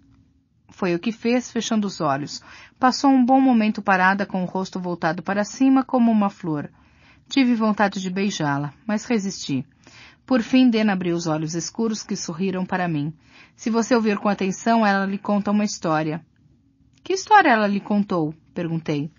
A: Foi o que fez, fechando os olhos. Passou um bom momento parada com o rosto voltado para cima como uma flor. Tive vontade de beijá-la, mas resisti. Por fim, Dena abriu os olhos escuros que sorriram para mim. Se você ouvir com atenção, ela lhe conta uma história. Que história ela lhe contou? Perguntei.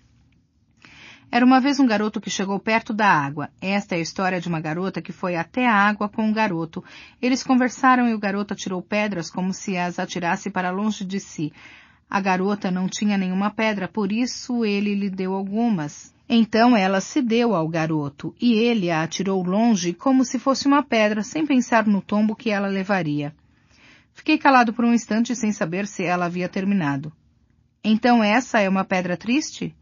A: Era uma vez um garoto que chegou perto da água. Esta é a história de uma garota que foi até a água com um garoto. Eles conversaram e o garoto atirou pedras como se as atirasse para longe de si. A garota não tinha nenhuma pedra, por isso ele lhe deu algumas. Então ela se deu ao garoto e ele a atirou longe como se fosse uma pedra, sem pensar no tombo que ela levaria. Fiquei calado por um instante sem saber se ela havia terminado. Então essa é uma pedra triste?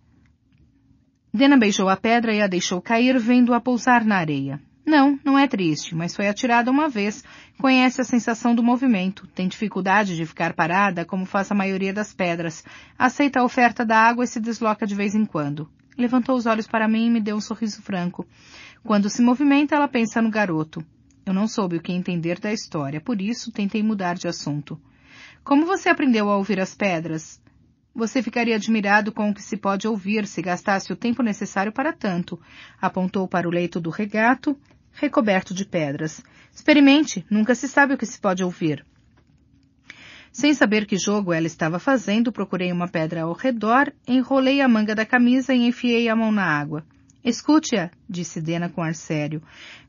A: Dena beijou a pedra e a deixou cair, vendo-a pousar na areia. Não, não é triste, mas foi atirada uma vez. Conhece a sensação do movimento, tem dificuldade de ficar parada, como faz a maioria das pedras. Aceita a oferta da água e se desloca de vez em quando. Levantou os olhos para mim e me deu um sorriso franco. Quando se movimenta, ela pensa no garoto. Eu não soube o que entender da história, por isso tentei mudar de assunto. Como você aprendeu a ouvir as pedras? Você ficaria admirado com o que se pode ouvir se gastasse o tempo necessário para tanto. Apontou para o leito do regato recoberto de pedras. Experimente, nunca se sabe o que se pode ouvir. Sem saber que jogo ela estava fazendo, procurei uma pedra ao redor, enrolei a manga da camisa e enfiei a mão na água. Escute-a, disse Dena com ar sério.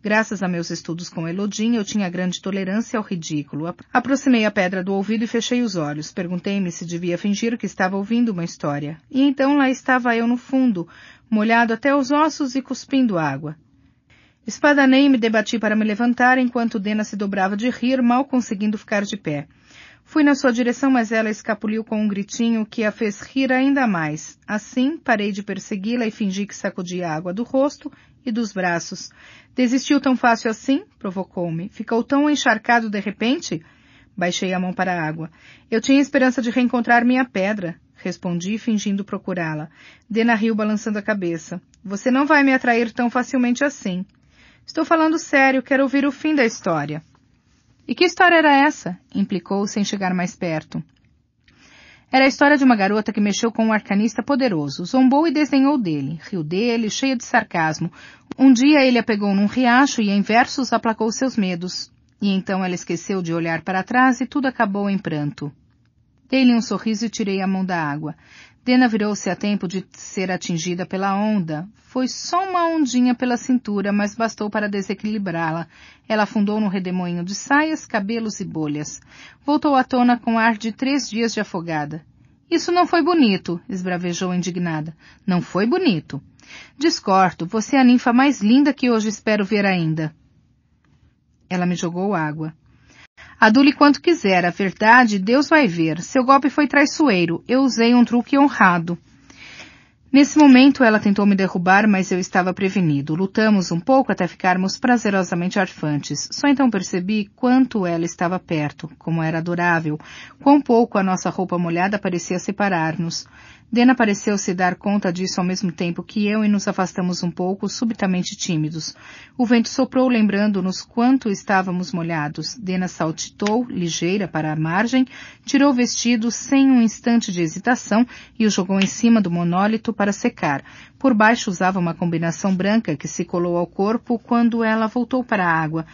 A: Graças a meus estudos com Elodin, eu tinha grande tolerância ao ridículo. Aproximei a pedra do ouvido e fechei os olhos. Perguntei-me se devia fingir que estava ouvindo uma história. E então lá estava eu no fundo, molhado até os ossos e cuspindo água. Espadanei me debati para me levantar enquanto Dena se dobrava de rir, mal conseguindo ficar de pé. Fui na sua direção, mas ela escapuliu com um gritinho que a fez rir ainda mais. Assim, parei de persegui-la e fingi que sacudia a água do rosto e dos braços. Desistiu tão fácil assim? provocou-me. Ficou tão encharcado de repente? Baixei a mão para a água. Eu tinha esperança de reencontrar minha pedra, respondi, fingindo procurá-la. Dena riu balançando a cabeça. Você não vai me atrair tão facilmente assim. Estou falando sério, quero ouvir o fim da história. E que história era essa? implicou sem chegar mais perto. Era a história de uma garota que mexeu com um arcanista poderoso, zombou e desenhou dele, riu dele, cheia de sarcasmo. Um dia ele a pegou num riacho e em versos aplacou seus medos. E então ela esqueceu de olhar para trás e tudo acabou em pranto. Dei-lhe um sorriso e tirei a mão da água. Dena virou-se a tempo de ser atingida pela onda. Foi só uma ondinha pela cintura, mas bastou para desequilibrá-la. Ela afundou num redemoinho de saias, cabelos e bolhas. Voltou à tona com ar de três dias de afogada. Isso não foi bonito, esbravejou indignada. Não foi bonito. Discordo, você é a ninfa mais linda que hoje espero ver ainda. Ela me jogou água. Adule quanto quiser, a verdade Deus vai ver. Seu golpe foi traiçoeiro, eu usei um truque honrado. Nesse momento, ela tentou me derrubar, mas eu estava prevenido. Lutamos um pouco até ficarmos prazerosamente arfantes. Só então percebi quanto ela estava perto, como era adorável, quão pouco a nossa roupa molhada parecia separar-nos. Dena pareceu se dar conta disso ao mesmo tempo que eu e nos afastamos um pouco, subitamente tímidos. O vento soprou lembrando-nos quanto estávamos molhados. Dena saltitou, ligeira, para a margem, tirou o vestido sem um instante de hesitação e o jogou em cima do monólito para secar. Por baixo usava uma combinação branca que se colou ao corpo quando ela voltou para a água.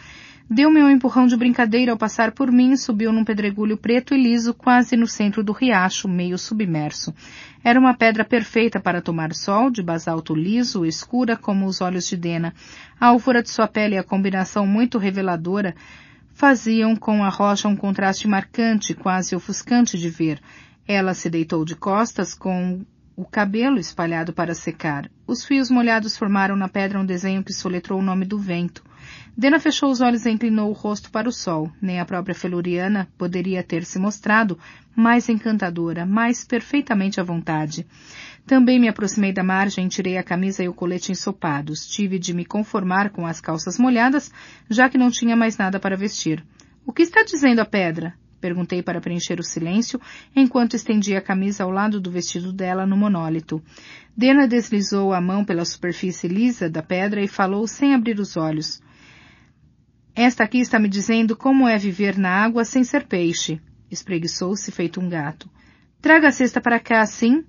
A: Deu-me um empurrão de brincadeira ao passar por mim, e subiu num pedregulho preto e liso, quase no centro do riacho, meio submerso. Era uma pedra perfeita para tomar sol, de basalto liso, escura como os olhos de Dena. A alvura de sua pele e a combinação muito reveladora faziam com a rocha um contraste marcante, quase ofuscante de ver. Ela se deitou de costas com o cabelo espalhado para secar. Os fios molhados formaram na pedra um desenho que soletrou o nome do vento. Dena fechou os olhos e inclinou o rosto para o sol. Nem a própria Feluriana poderia ter se mostrado mais encantadora, mais perfeitamente à vontade. Também me aproximei da margem, tirei a camisa e o colete ensopados. Tive de me conformar com as calças molhadas, já que não tinha mais nada para vestir. O que está dizendo a pedra? Perguntei para preencher o silêncio, enquanto estendia a camisa ao lado do vestido dela no monólito. Dena deslizou a mão pela superfície lisa da pedra e falou sem abrir os olhos. Esta aqui está me dizendo como é viver na água sem ser peixe. Espreguiçou-se feito um gato. Traga a cesta para cá, sim?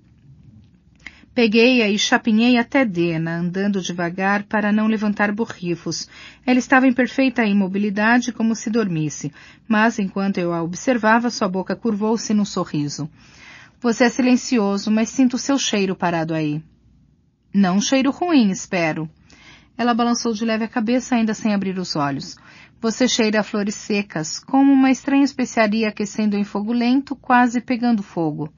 A: Peguei-a e chapinhei até Dena, andando devagar para não levantar borrifos. Ela estava em perfeita imobilidade, como se dormisse, mas enquanto eu a observava, sua boca curvou-se num sorriso. Você é silencioso, mas sinto seu cheiro parado aí. Não um cheiro ruim, espero. Ela balançou de leve a cabeça, ainda sem abrir os olhos. Você cheira a flores secas, como uma estranha especiaria aquecendo em fogo lento, quase pegando fogo.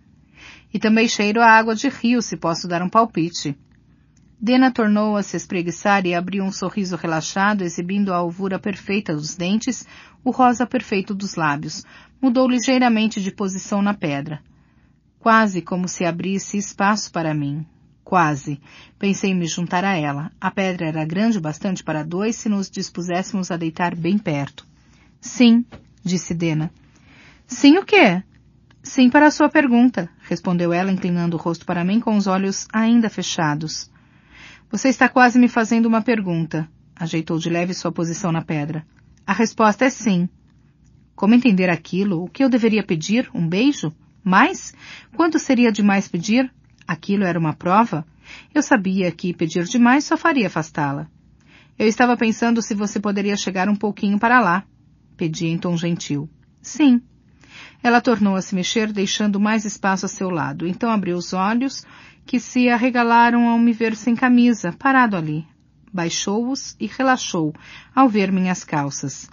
A: E também cheiro a água de rio, se posso dar um palpite. Dena tornou a se espreguiçar e abriu um sorriso relaxado, exibindo a alvura perfeita dos dentes, o rosa perfeito dos lábios. Mudou ligeiramente de posição na pedra. Quase como se abrisse espaço para mim. Quase. Pensei em me juntar a ela. A pedra era grande bastante para dois se nos dispuséssemos a deitar bem perto. Sim, disse Dena. Sim o quê? Sim, para a sua pergunta, respondeu ela, inclinando o rosto para mim com os olhos ainda fechados. Você está quase me fazendo uma pergunta, ajeitou de leve sua posição na pedra. A resposta é sim. Como entender aquilo? O que eu deveria pedir? Um beijo? Mais? Quanto seria demais pedir? Aquilo era uma prova? Eu sabia que pedir demais só faria afastá-la. Eu estava pensando se você poderia chegar um pouquinho para lá. Pedi em tom gentil. Sim, ela tornou a se mexer, deixando mais espaço a seu lado. Então abriu os olhos, que se arregalaram ao me ver sem camisa, parado ali. Baixou-os e relaxou, ao ver minhas calças.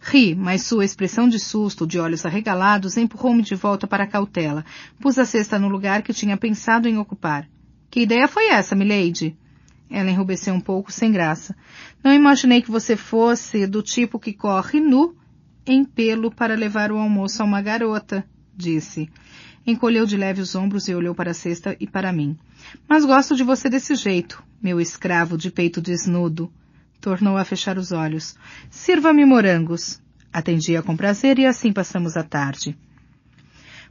A: Ri, mas sua expressão de susto, de olhos arregalados, empurrou-me de volta para a cautela. Pus a cesta no lugar que tinha pensado em ocupar. Que ideia foi essa, milady? Ela enrubesceu um pouco, sem graça. Não imaginei que você fosse do tipo que corre nu em pelo para levar o almoço a uma garota, disse. Encolheu de leve os ombros e olhou para a cesta e para mim. Mas gosto de você desse jeito, meu escravo de peito desnudo. Tornou a fechar os olhos. Sirva-me morangos. Atendia com prazer e assim passamos a tarde.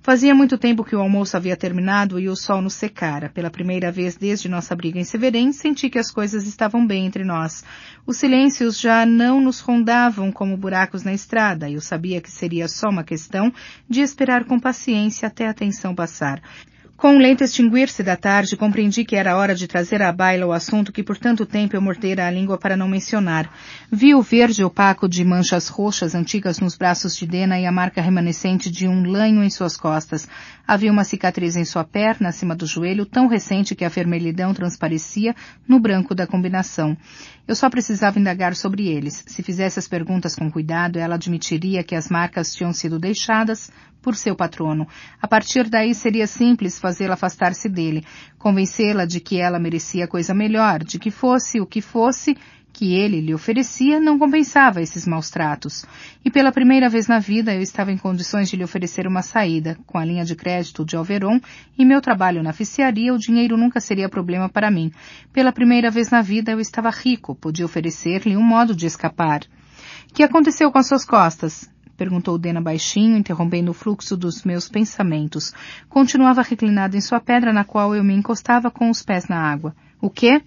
A: Fazia muito tempo que o almoço havia terminado e o sol nos secara. Pela primeira vez desde nossa briga em Severém, senti que as coisas estavam bem entre nós. Os silêncios já não nos rondavam como buracos na estrada. Eu sabia que seria só uma questão de esperar com paciência até a tensão passar. Com o lento extinguir-se da tarde, compreendi que era hora de trazer à baila o assunto que por tanto tempo eu mordera a língua para não mencionar. Vi o verde opaco de manchas roxas antigas nos braços de Dena e a marca remanescente de um lanho em suas costas. Havia uma cicatriz em sua perna, acima do joelho, tão recente que a vermelhidão transparecia no branco da combinação. Eu só precisava indagar sobre eles. Se fizesse as perguntas com cuidado, ela admitiria que as marcas tinham sido deixadas por seu patrono. A partir daí seria simples fazê-la afastar-se dele, convencê-la de que ela merecia coisa melhor, de que fosse o que fosse, que ele lhe oferecia não compensava esses maus tratos, e pela primeira vez na vida eu estava em condições de lhe oferecer uma saída, com a linha de crédito de Alveron e meu trabalho na ficiaria, o dinheiro nunca seria problema para mim. Pela primeira vez na vida eu estava rico, podia oferecer-lhe um modo de escapar. Que aconteceu com as suas costas? perguntou Dena baixinho, interrompendo o fluxo dos meus pensamentos. Continuava reclinado em sua pedra na qual eu me encostava com os pés na água. O quê?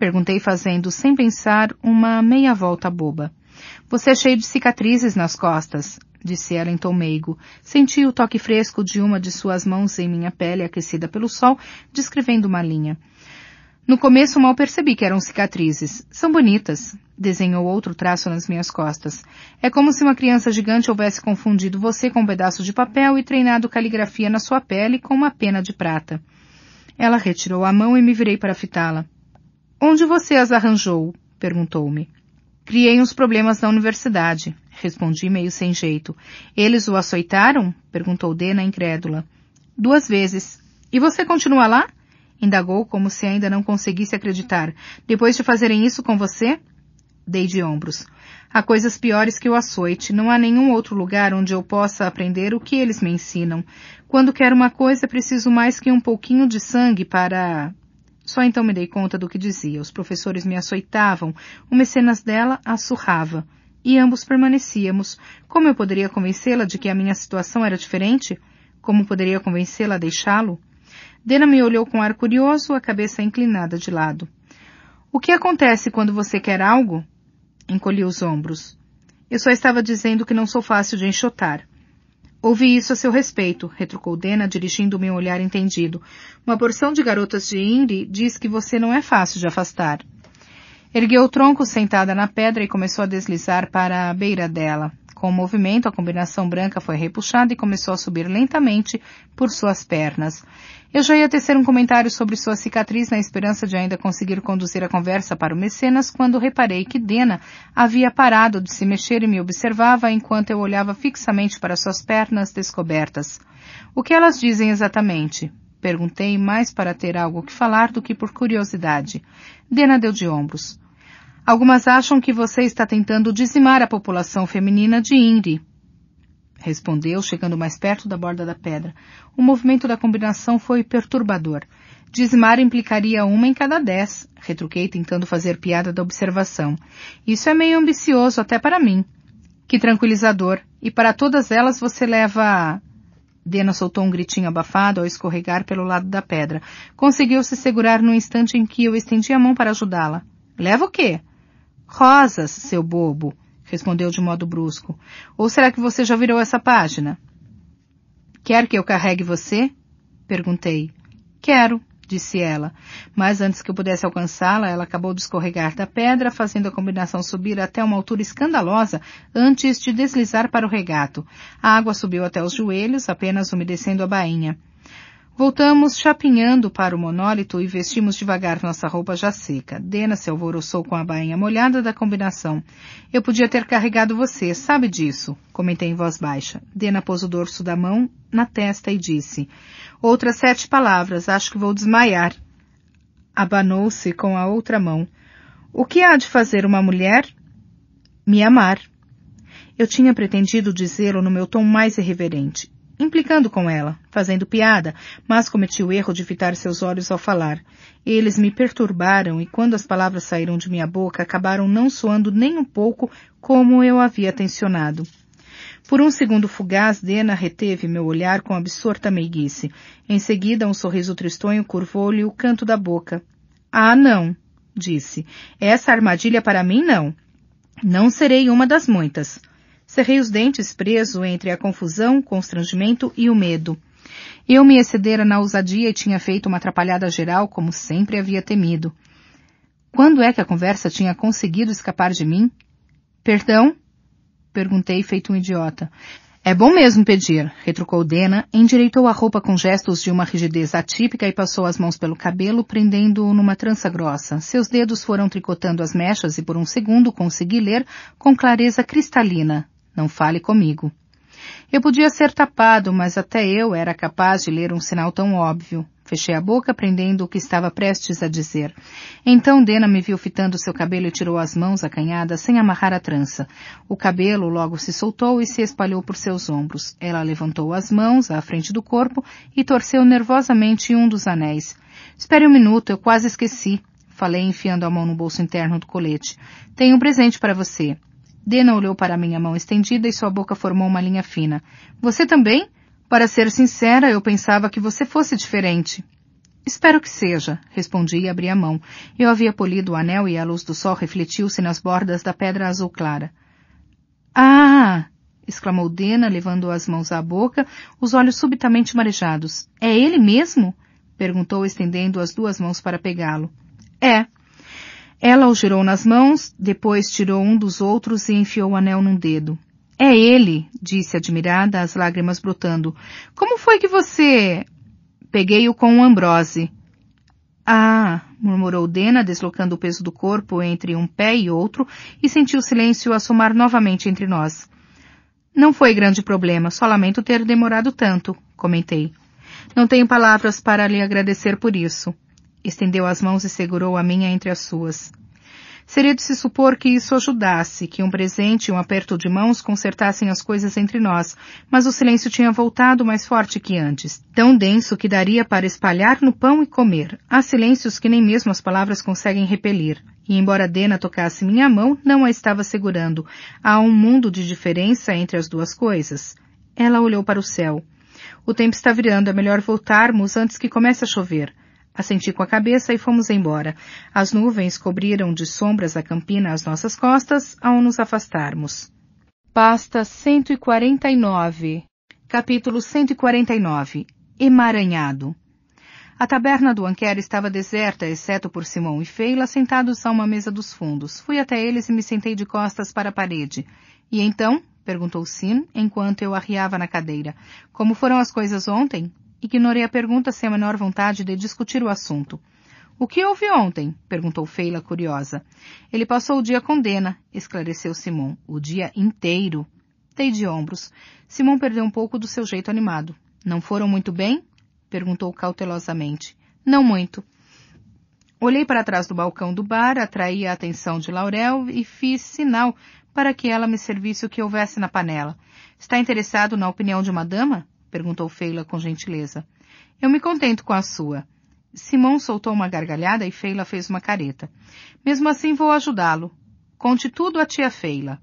A: Perguntei fazendo, sem pensar, uma meia volta boba. Você é cheio de cicatrizes nas costas, disse ela em tom meigo. Senti o toque fresco de uma de suas mãos em minha pele aquecida pelo sol, descrevendo uma linha. No começo mal percebi que eram cicatrizes. São bonitas. Desenhou outro traço nas minhas costas. É como se uma criança gigante houvesse confundido você com um pedaço de papel e treinado caligrafia na sua pele com uma pena de prata. Ela retirou a mão e me virei para fitá-la. Onde você as arranjou? perguntou-me. Criei uns problemas na universidade, respondi meio sem jeito. Eles o açoitaram? perguntou Dena incrédula. Duas vezes. E você continua lá? indagou como se ainda não conseguisse acreditar. Depois de fazerem isso com você? Dei de ombros. Há coisas piores que o açoite. Não há nenhum outro lugar onde eu possa aprender o que eles me ensinam. Quando quero uma coisa, preciso mais que um pouquinho de sangue para só então me dei conta do que dizia. Os professores me açoitavam, o mecenas dela assurrava. e ambos permanecíamos. Como eu poderia convencê-la de que a minha situação era diferente? Como poderia convencê-la a deixá-lo? Dena me olhou com ar curioso, a cabeça inclinada de lado. O que acontece quando você quer algo? Encolhi os ombros. Eu só estava dizendo que não sou fácil de enxotar. Ouvi isso a seu respeito, retrucou Dena, dirigindo-me um olhar entendido. Uma porção de garotas de Indy diz que você não é fácil de afastar. Ergueu o tronco sentada na pedra e começou a deslizar para a beira dela. Com o movimento, a combinação branca foi repuxada e começou a subir lentamente por suas pernas. Eu já ia tecer um comentário sobre sua cicatriz na esperança de ainda conseguir conduzir a conversa para o mecenas quando reparei que Dena havia parado de se mexer e me observava enquanto eu olhava fixamente para suas pernas descobertas. O que elas dizem exatamente? Perguntei mais para ter algo que falar do que por curiosidade. Dena deu de ombros. Algumas acham que você está tentando dizimar a população feminina de Ingrid, respondeu, chegando mais perto da borda da pedra. O movimento da combinação foi perturbador. Dizimar implicaria uma em cada dez, retruquei tentando fazer piada da observação. Isso é meio ambicioso até para mim. Que tranquilizador. E para todas elas você leva... Dena soltou um gritinho abafado ao escorregar pelo lado da pedra. Conseguiu se segurar no instante em que eu estendi a mão para ajudá-la. Leva o quê? Rosas, seu bobo respondeu de modo brusco. Ou será que você já virou essa página? Quer que eu carregue você? Perguntei. Quero, disse ela. Mas antes que eu pudesse alcançá-la, ela acabou de escorregar da pedra, fazendo a combinação subir até uma altura escandalosa antes de deslizar para o regato. A água subiu até os joelhos, apenas umedecendo a bainha. Voltamos chapinhando para o monólito e vestimos devagar nossa roupa já seca. Dena se alvoroçou com a bainha molhada da combinação. Eu podia ter carregado você, sabe disso? Comentei em voz baixa. Dena pôs o dorso da mão na testa e disse. Outras sete palavras, acho que vou desmaiar. Abanou-se com a outra mão. O que há de fazer uma mulher? Me amar. Eu tinha pretendido dizê-lo no meu tom mais irreverente implicando com ela, fazendo piada, mas cometi o erro de fitar seus olhos ao falar. Eles me perturbaram e quando as palavras saíram de minha boca acabaram não soando nem um pouco como eu havia tensionado. Por um segundo fugaz, Dena reteve meu olhar com absorta meiguice. Em seguida, um sorriso tristonho curvou-lhe o canto da boca. Ah, não, disse. Essa armadilha para mim não. Não serei uma das muitas. Cerrei os dentes preso entre a confusão, constrangimento e o medo. Eu me excedera na ousadia e tinha feito uma atrapalhada geral, como sempre havia temido. Quando é que a conversa tinha conseguido escapar de mim? Perdão? Perguntei, feito um idiota. É bom mesmo pedir, retrucou Dena, endireitou a roupa com gestos de uma rigidez atípica e passou as mãos pelo cabelo, prendendo-o numa trança grossa. Seus dedos foram tricotando as mechas e por um segundo consegui ler, com clareza cristalina, não fale comigo. Eu podia ser tapado, mas até eu era capaz de ler um sinal tão óbvio. Fechei a boca, prendendo o que estava prestes a dizer. Então Dena me viu fitando seu cabelo e tirou as mãos acanhadas sem amarrar a trança. O cabelo logo se soltou e se espalhou por seus ombros. Ela levantou as mãos à frente do corpo e torceu nervosamente um dos anéis. Espere um minuto, eu quase esqueci. Falei enfiando a mão no bolso interno do colete. Tenho um presente para você. Dena olhou para minha mão estendida e sua boca formou uma linha fina. Você também? Para ser sincera, eu pensava que você fosse diferente. Espero que seja, respondi e abri a mão. Eu havia polido o anel e a luz do sol refletiu-se nas bordas da pedra azul clara. Ah! exclamou Dena, levando as mãos à boca, os olhos subitamente marejados. É ele mesmo? perguntou, estendendo as duas mãos para pegá-lo. É, ela o girou nas mãos, depois tirou um dos outros e enfiou o anel num dedo. É ele, disse admirada, as lágrimas brotando. Como foi que você... Peguei-o com um ambrose. Ah, murmurou Dena, deslocando o peso do corpo entre um pé e outro, e sentiu o silêncio assomar novamente entre nós. Não foi grande problema, só lamento ter demorado tanto, comentei. Não tenho palavras para lhe agradecer por isso. Estendeu as mãos e segurou a minha entre as suas. Seria de se supor que isso ajudasse, que um presente e um aperto de mãos consertassem as coisas entre nós, mas o silêncio tinha voltado mais forte que antes, tão denso que daria para espalhar no pão e comer. Há silêncios que nem mesmo as palavras conseguem repelir. E embora Dena tocasse minha mão, não a estava segurando. Há um mundo de diferença entre as duas coisas. Ela olhou para o céu. O tempo está virando, é melhor voltarmos antes que comece a chover. Assenti com a cabeça e fomos embora. As nuvens cobriram de sombras a campina às nossas costas ao nos afastarmos. Pasta 149 Capítulo 149 Emaranhado A taberna do Anquer estava deserta, exceto por Simão e Feila, sentados a uma mesa dos fundos. Fui até eles e me sentei de costas para a parede. E então? perguntou Sim, enquanto eu arriava na cadeira. Como foram as coisas ontem? Ignorei a pergunta sem a menor vontade de discutir o assunto. O que houve ontem? perguntou Feila, curiosa. Ele passou o dia com Dena, esclareceu Simon. O dia inteiro. Dei de ombros. Simon perdeu um pouco do seu jeito animado. Não foram muito bem? perguntou cautelosamente. Não muito. Olhei para trás do balcão do bar, atraí a atenção de Laurel e fiz sinal para que ela me servisse o que houvesse na panela. Está interessado na opinião de uma dama? perguntou Feila com gentileza. Eu me contento com a sua. Simão soltou uma gargalhada e Feila fez uma careta. Mesmo assim vou ajudá-lo. Conte tudo à tia Feila.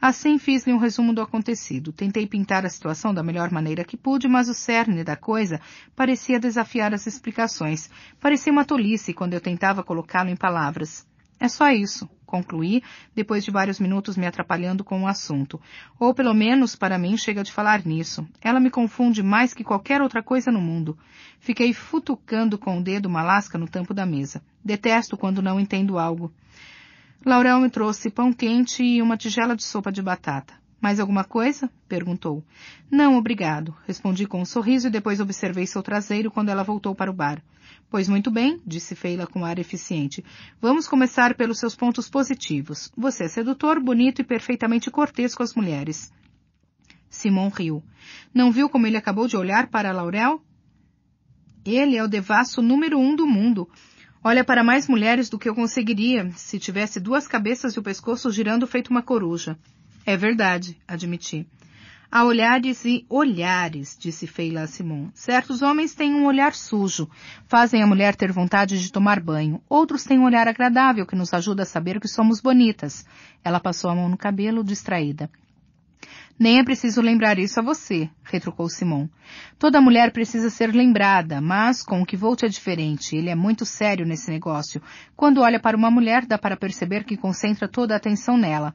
A: Assim fiz-lhe um resumo do acontecido. Tentei pintar a situação da melhor maneira que pude, mas o cerne da coisa parecia desafiar as explicações. Parecia uma tolice quando eu tentava colocá-lo em palavras. É só isso, concluí, depois de vários minutos me atrapalhando com o assunto. Ou pelo menos para mim chega de falar nisso. Ela me confunde mais que qualquer outra coisa no mundo. Fiquei futucando com o dedo uma lasca no tampo da mesa. Detesto quando não entendo algo. Laurel me trouxe pão quente e uma tigela de sopa de batata. Mais alguma coisa? perguntou. Não, obrigado, respondi com um sorriso e depois observei seu traseiro quando ela voltou para o bar. Pois muito bem, disse Feila com ar eficiente. Vamos começar pelos seus pontos positivos. Você é sedutor, bonito e perfeitamente cortês com as mulheres. Simon riu. Não viu como ele acabou de olhar para Laurel? Ele é o devasso número um do mundo. Olha para mais mulheres do que eu conseguiria se tivesse duas cabeças e o pescoço girando feito uma coruja. É verdade, admiti. Há olhares e olhares, disse Feila Simon. Certos homens têm um olhar sujo, fazem a mulher ter vontade de tomar banho. Outros têm um olhar agradável que nos ajuda a saber que somos bonitas. Ela passou a mão no cabelo, distraída. Nem é preciso lembrar isso a você, retrucou Simon. Toda mulher precisa ser lembrada, mas com o que Volte é diferente. Ele é muito sério nesse negócio. Quando olha para uma mulher, dá para perceber que concentra toda a atenção nela.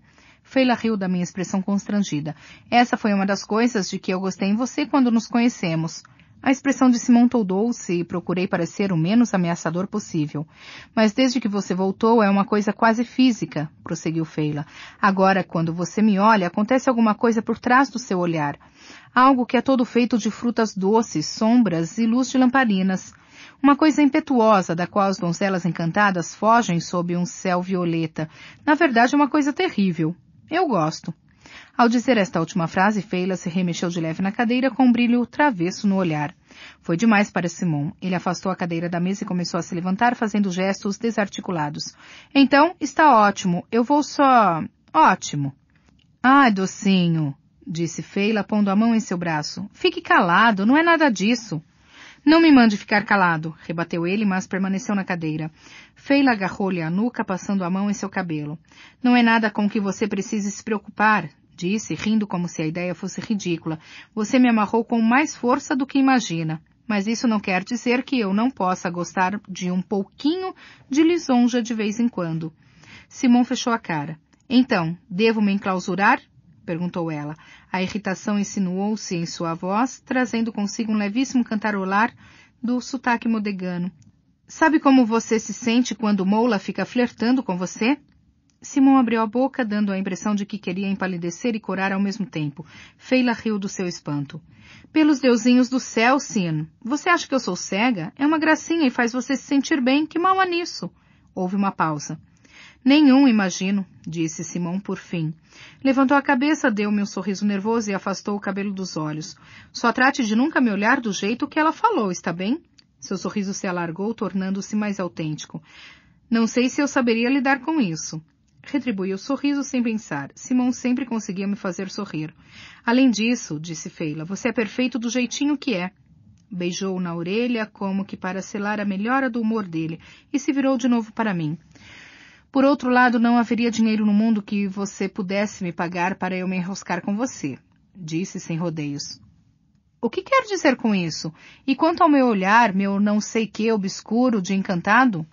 A: Feila riu da minha expressão constrangida. Essa foi uma das coisas de que eu gostei em você quando nos conhecemos. A expressão de Simon toldou-se e procurei parecer o menos ameaçador possível. Mas desde que você voltou é uma coisa quase física, prosseguiu Feila. Agora, quando você me olha, acontece alguma coisa por trás do seu olhar. Algo que é todo feito de frutas doces, sombras e luz de lamparinas. Uma coisa impetuosa da qual as donzelas encantadas fogem sob um céu violeta. Na verdade, é uma coisa terrível. Eu gosto. Ao dizer esta última frase, Feila se remexeu de leve na cadeira com um brilho travesso no olhar. Foi demais para Simon. Ele afastou a cadeira da mesa e começou a se levantar fazendo gestos desarticulados. Então, está ótimo. Eu vou só... Ótimo. Ah, docinho, disse Feila, pondo a mão em seu braço. Fique calado, não é nada disso. Não me mande ficar calado, rebateu ele, mas permaneceu na cadeira. Feila agarrou-lhe a nuca, passando a mão em seu cabelo. Não é nada com que você precise se preocupar, disse, rindo como se a ideia fosse ridícula. Você me amarrou com mais força do que imagina. Mas isso não quer dizer que eu não possa gostar de um pouquinho de lisonja de vez em quando. Simon fechou a cara. Então, devo me enclausurar? perguntou ela. A irritação insinuou-se em sua voz, trazendo consigo um levíssimo cantarolar do sotaque modegano. Sabe como você se sente quando Moula fica flertando com você? Simão abriu a boca, dando a impressão de que queria empalidecer e corar ao mesmo tempo. Feila riu do seu espanto. Pelos deusinhos do céu, Sino. Você acha que eu sou cega? É uma gracinha e faz você se sentir bem. Que mal há nisso? Houve uma pausa. Nenhum, imagino, disse Simão por fim. Levantou a cabeça, deu-me um sorriso nervoso e afastou o cabelo dos olhos. Só trate de nunca me olhar do jeito que ela falou, está bem? Seu sorriso se alargou, tornando-se mais autêntico. Não sei se eu saberia lidar com isso. Retribuiu o sorriso sem pensar. Simão sempre conseguia me fazer sorrir. Além disso, disse Feila, você é perfeito do jeitinho que é. Beijou na orelha, como que para selar a melhora do humor dele, e se virou de novo para mim. Por outro lado, não haveria dinheiro no mundo que você pudesse me pagar para eu me enroscar com você, disse sem rodeios. O que quer dizer com isso? E quanto ao meu olhar, meu não sei que obscuro de encantado?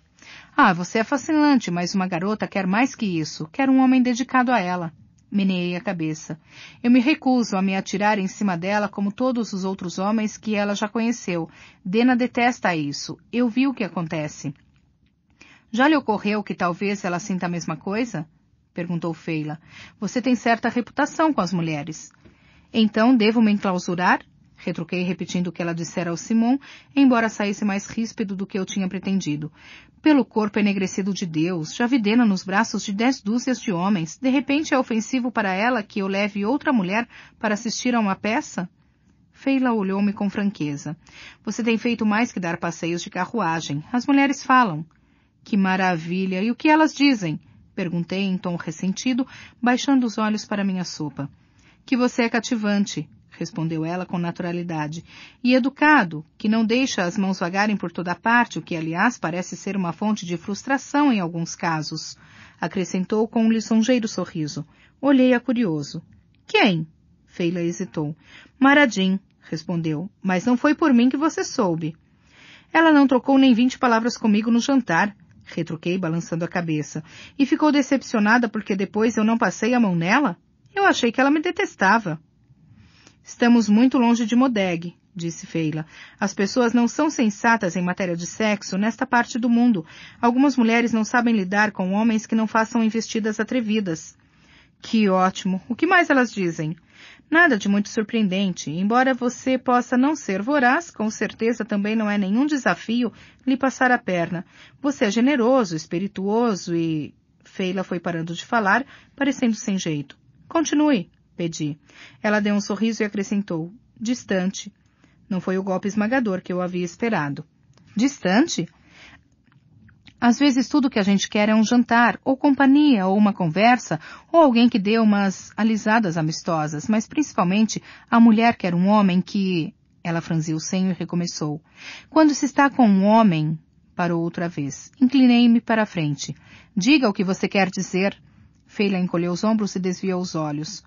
A: Ah, você é fascinante, mas uma garota quer mais que isso, quer um homem dedicado a ela. Meneei a cabeça. Eu me recuso a me atirar em cima dela como todos os outros homens que ela já conheceu. Dena detesta isso. Eu vi o que acontece. Já lhe ocorreu que talvez ela sinta a mesma coisa? perguntou Feila. Você tem certa reputação com as mulheres. Então devo me enclausurar? Retruquei repetindo o que ela dissera ao Simon, embora saísse mais ríspido do que eu tinha pretendido. Pelo corpo enegrecido de Deus, já videna nos braços de dez dúzias de homens, de repente é ofensivo para ela que eu leve outra mulher para assistir a uma peça? Feila olhou-me com franqueza. Você tem feito mais que dar passeios de carruagem. As mulheres falam. Que maravilha! E o que elas dizem? Perguntei em tom ressentido, baixando os olhos para minha sopa. Que você é cativante, respondeu ela com naturalidade, e educado, que não deixa as mãos vagarem por toda parte, o que aliás parece ser uma fonte de frustração em alguns casos, acrescentou com um lisonjeiro sorriso. Olhei-a curioso. Quem? Feila hesitou. Maradim, respondeu, mas não foi por mim que você soube. Ela não trocou nem vinte palavras comigo no jantar retruquei balançando a cabeça. E ficou decepcionada porque depois eu não passei a mão nela? Eu achei que ela me detestava. Estamos muito longe de Modeg, disse Feila. As pessoas não são sensatas em matéria de sexo nesta parte do mundo. Algumas mulheres não sabem lidar com homens que não façam investidas atrevidas. Que ótimo! O que mais elas dizem? Nada de muito surpreendente, embora você possa não ser voraz, com certeza também não é nenhum desafio lhe passar a perna. Você é generoso, espirituoso e... Feila foi parando de falar, parecendo sem jeito. Continue, pedi. Ela deu um sorriso e acrescentou. Distante. Não foi o golpe esmagador que eu havia esperado. Distante? Às vezes tudo que a gente quer é um jantar, ou companhia, ou uma conversa, ou alguém que dê umas alisadas amistosas, mas principalmente a mulher quer um homem que... Ela franziu o senho e recomeçou. Quando se está com um homem... Parou outra vez. Inclinei-me para a frente. Diga o que você quer dizer. Feila encolheu os ombros e desviou os olhos.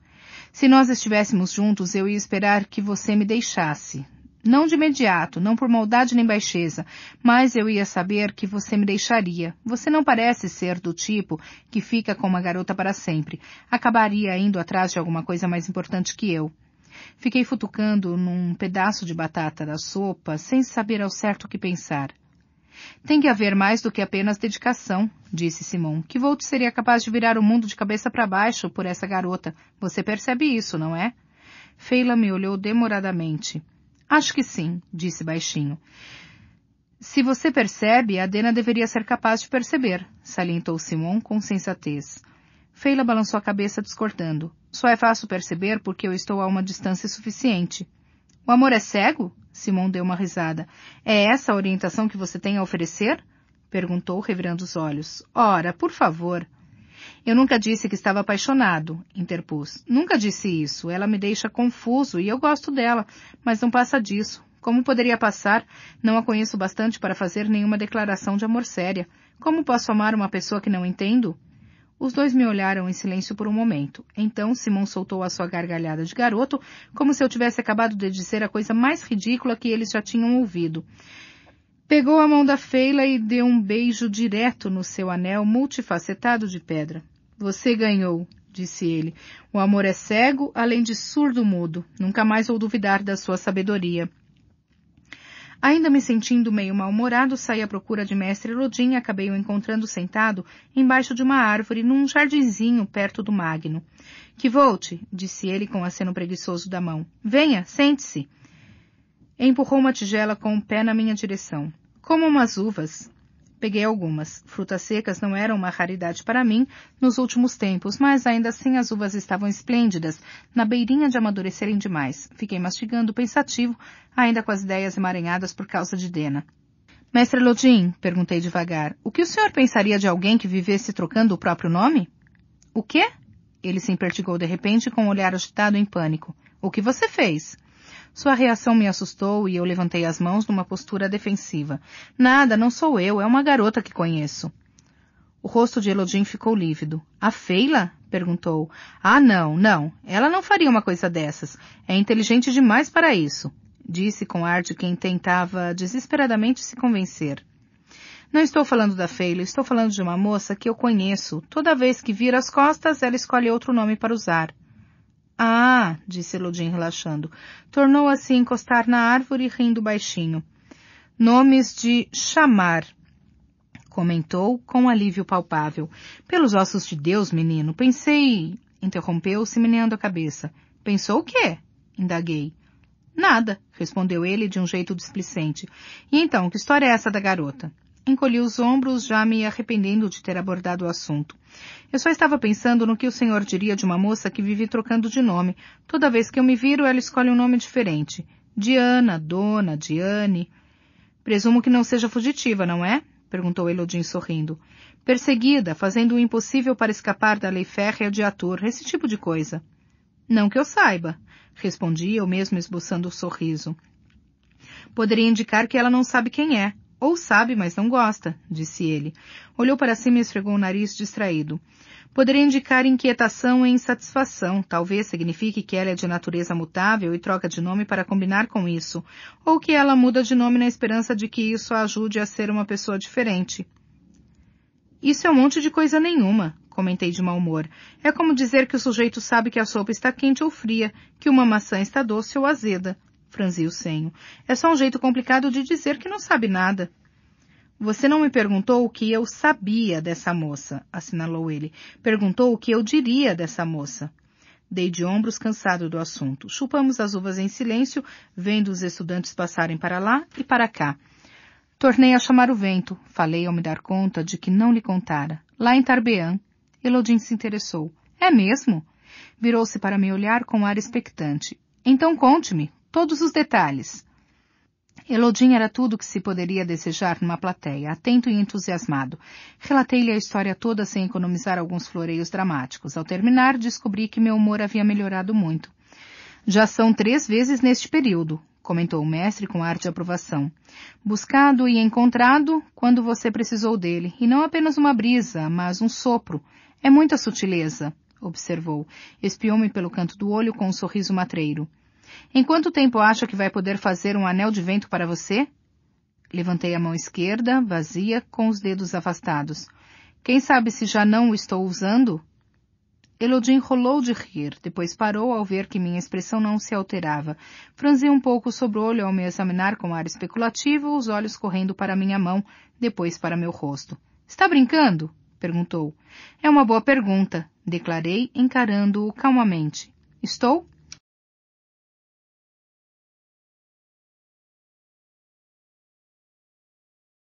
A: Se nós estivéssemos juntos, eu ia esperar que você me deixasse. Não de imediato, não por maldade nem baixeza, mas eu ia saber que você me deixaria. Você não parece ser do tipo que fica com uma garota para sempre. Acabaria indo atrás de alguma coisa mais importante que eu. Fiquei futucando num pedaço de batata da sopa, sem saber ao certo o que pensar. Tem que haver mais do que apenas dedicação, disse Simon. Que Volt seria capaz de virar o mundo de cabeça para baixo por essa garota. Você percebe isso, não é? Feila me olhou demoradamente. Acho que sim, disse baixinho. Se você percebe, a Dena deveria ser capaz de perceber, salientou Simon com sensatez. Feila balançou a cabeça discordando. Só é fácil perceber porque eu estou a uma distância suficiente. O amor é cego? Simon deu uma risada. É essa a orientação que você tem a oferecer? perguntou, revirando os olhos. Ora, por favor. Eu nunca disse que estava apaixonado, interpus. Nunca disse isso. Ela me deixa confuso e eu gosto dela, mas não passa disso. Como poderia passar? Não a conheço bastante para fazer nenhuma declaração de amor séria. Como posso amar uma pessoa que não entendo? Os dois me olharam em silêncio por um momento. Então Simão soltou a sua gargalhada de garoto, como se eu tivesse acabado de dizer a coisa mais ridícula que eles já tinham ouvido. Pegou a mão da Feila e deu um beijo direto no seu anel multifacetado de pedra. Você ganhou, disse ele. O amor é cego, além de surdo-mudo. Nunca mais vou duvidar da sua sabedoria. Ainda me sentindo meio mal-humorado, saí à procura de mestre Lodim e acabei o encontrando sentado embaixo de uma árvore num jardinzinho perto do Magno. Que volte, disse ele com aceno preguiçoso da mão. Venha, sente-se empurrou uma tigela com o pé na minha direção. Como umas uvas, Peguei algumas. Frutas secas não eram uma raridade para mim nos últimos tempos, mas ainda assim as uvas estavam esplêndidas, na beirinha de amadurecerem demais. Fiquei mastigando, pensativo, ainda com as ideias emaranhadas por causa de Dena. Mestre Lodin, perguntei devagar, o que o senhor pensaria de alguém que vivesse trocando o próprio nome? O quê? Ele se impertigou de repente com um olhar agitado em pânico. O que você fez? Sua reação me assustou e eu levantei as mãos numa postura defensiva. Nada, não sou eu, é uma garota que conheço. O rosto de Elodin ficou lívido. A Feila? perguntou. Ah, não, não. Ela não faria uma coisa dessas. É inteligente demais para isso, disse com ar de quem tentava desesperadamente se convencer. Não estou falando da Feila, estou falando de uma moça que eu conheço. Toda vez que vira as costas, ela escolhe outro nome para usar. Ah, disse Ludin, relaxando. Tornou a assim se encostar na árvore, rindo baixinho. Nomes de chamar comentou com alívio palpável. Pelos ossos de Deus, menino, pensei. Interrompeu-se, meneando a cabeça. Pensou o quê? Indaguei. Nada, respondeu ele de um jeito displicente. E então, que história é essa da garota? Encolhi os ombros, já me arrependendo de ter abordado o assunto. Eu só estava pensando no que o senhor diria de uma moça que vive trocando de nome. Toda vez que eu me viro, ela escolhe um nome diferente. Diana, Dona, Diane. Presumo que não seja fugitiva, não é? perguntou Elodin sorrindo. Perseguida, fazendo o impossível para escapar da lei férrea de ator, esse tipo de coisa. Não que eu saiba, respondi eu mesmo esboçando o um sorriso. Poderia indicar que ela não sabe quem é, ou sabe, mas não gosta, disse ele. Olhou para cima e esfregou o nariz distraído. Poderia indicar inquietação e insatisfação. Talvez signifique que ela é de natureza mutável e troca de nome para combinar com isso. Ou que ela muda de nome na esperança de que isso a ajude a ser uma pessoa diferente. Isso é um monte de coisa nenhuma, comentei de mau humor. É como dizer que o sujeito sabe que a sopa está quente ou fria, que uma maçã está doce ou azeda franziu o senho. É só um jeito complicado de dizer que não sabe nada. Você não me perguntou o que eu sabia dessa moça, assinalou ele. Perguntou o que eu diria dessa moça. Dei de ombros cansado do assunto. Chupamos as uvas em silêncio, vendo os estudantes passarem para lá e para cá. Tornei a chamar o vento. Falei ao me dar conta de que não lhe contara. Lá em Tarbean Elodin se interessou. É mesmo? Virou-se para me olhar com ar expectante. Então conte-me, todos os detalhes. Elodin era tudo o que se poderia desejar numa plateia, atento e entusiasmado. Relatei-lhe a história toda sem economizar alguns floreios dramáticos. Ao terminar, descobri que meu humor havia melhorado muito. Já são três vezes neste período, comentou o mestre com ar de aprovação. Buscado e encontrado quando você precisou dele, e não apenas uma brisa, mas um sopro. É muita sutileza, observou. Espiou-me pelo canto do olho com um sorriso matreiro. Em quanto tempo acha que vai poder fazer um anel de vento para você? Levantei a mão esquerda, vazia, com os dedos afastados. Quem sabe se já não o estou usando? Elodie enrolou de rir, depois parou ao ver que minha expressão não se alterava. Franzi um pouco o sobrolho ao me examinar com ar especulativo, os olhos correndo para minha mão, depois para meu rosto. Está brincando? perguntou. É uma boa pergunta, declarei, encarando-o calmamente. Estou?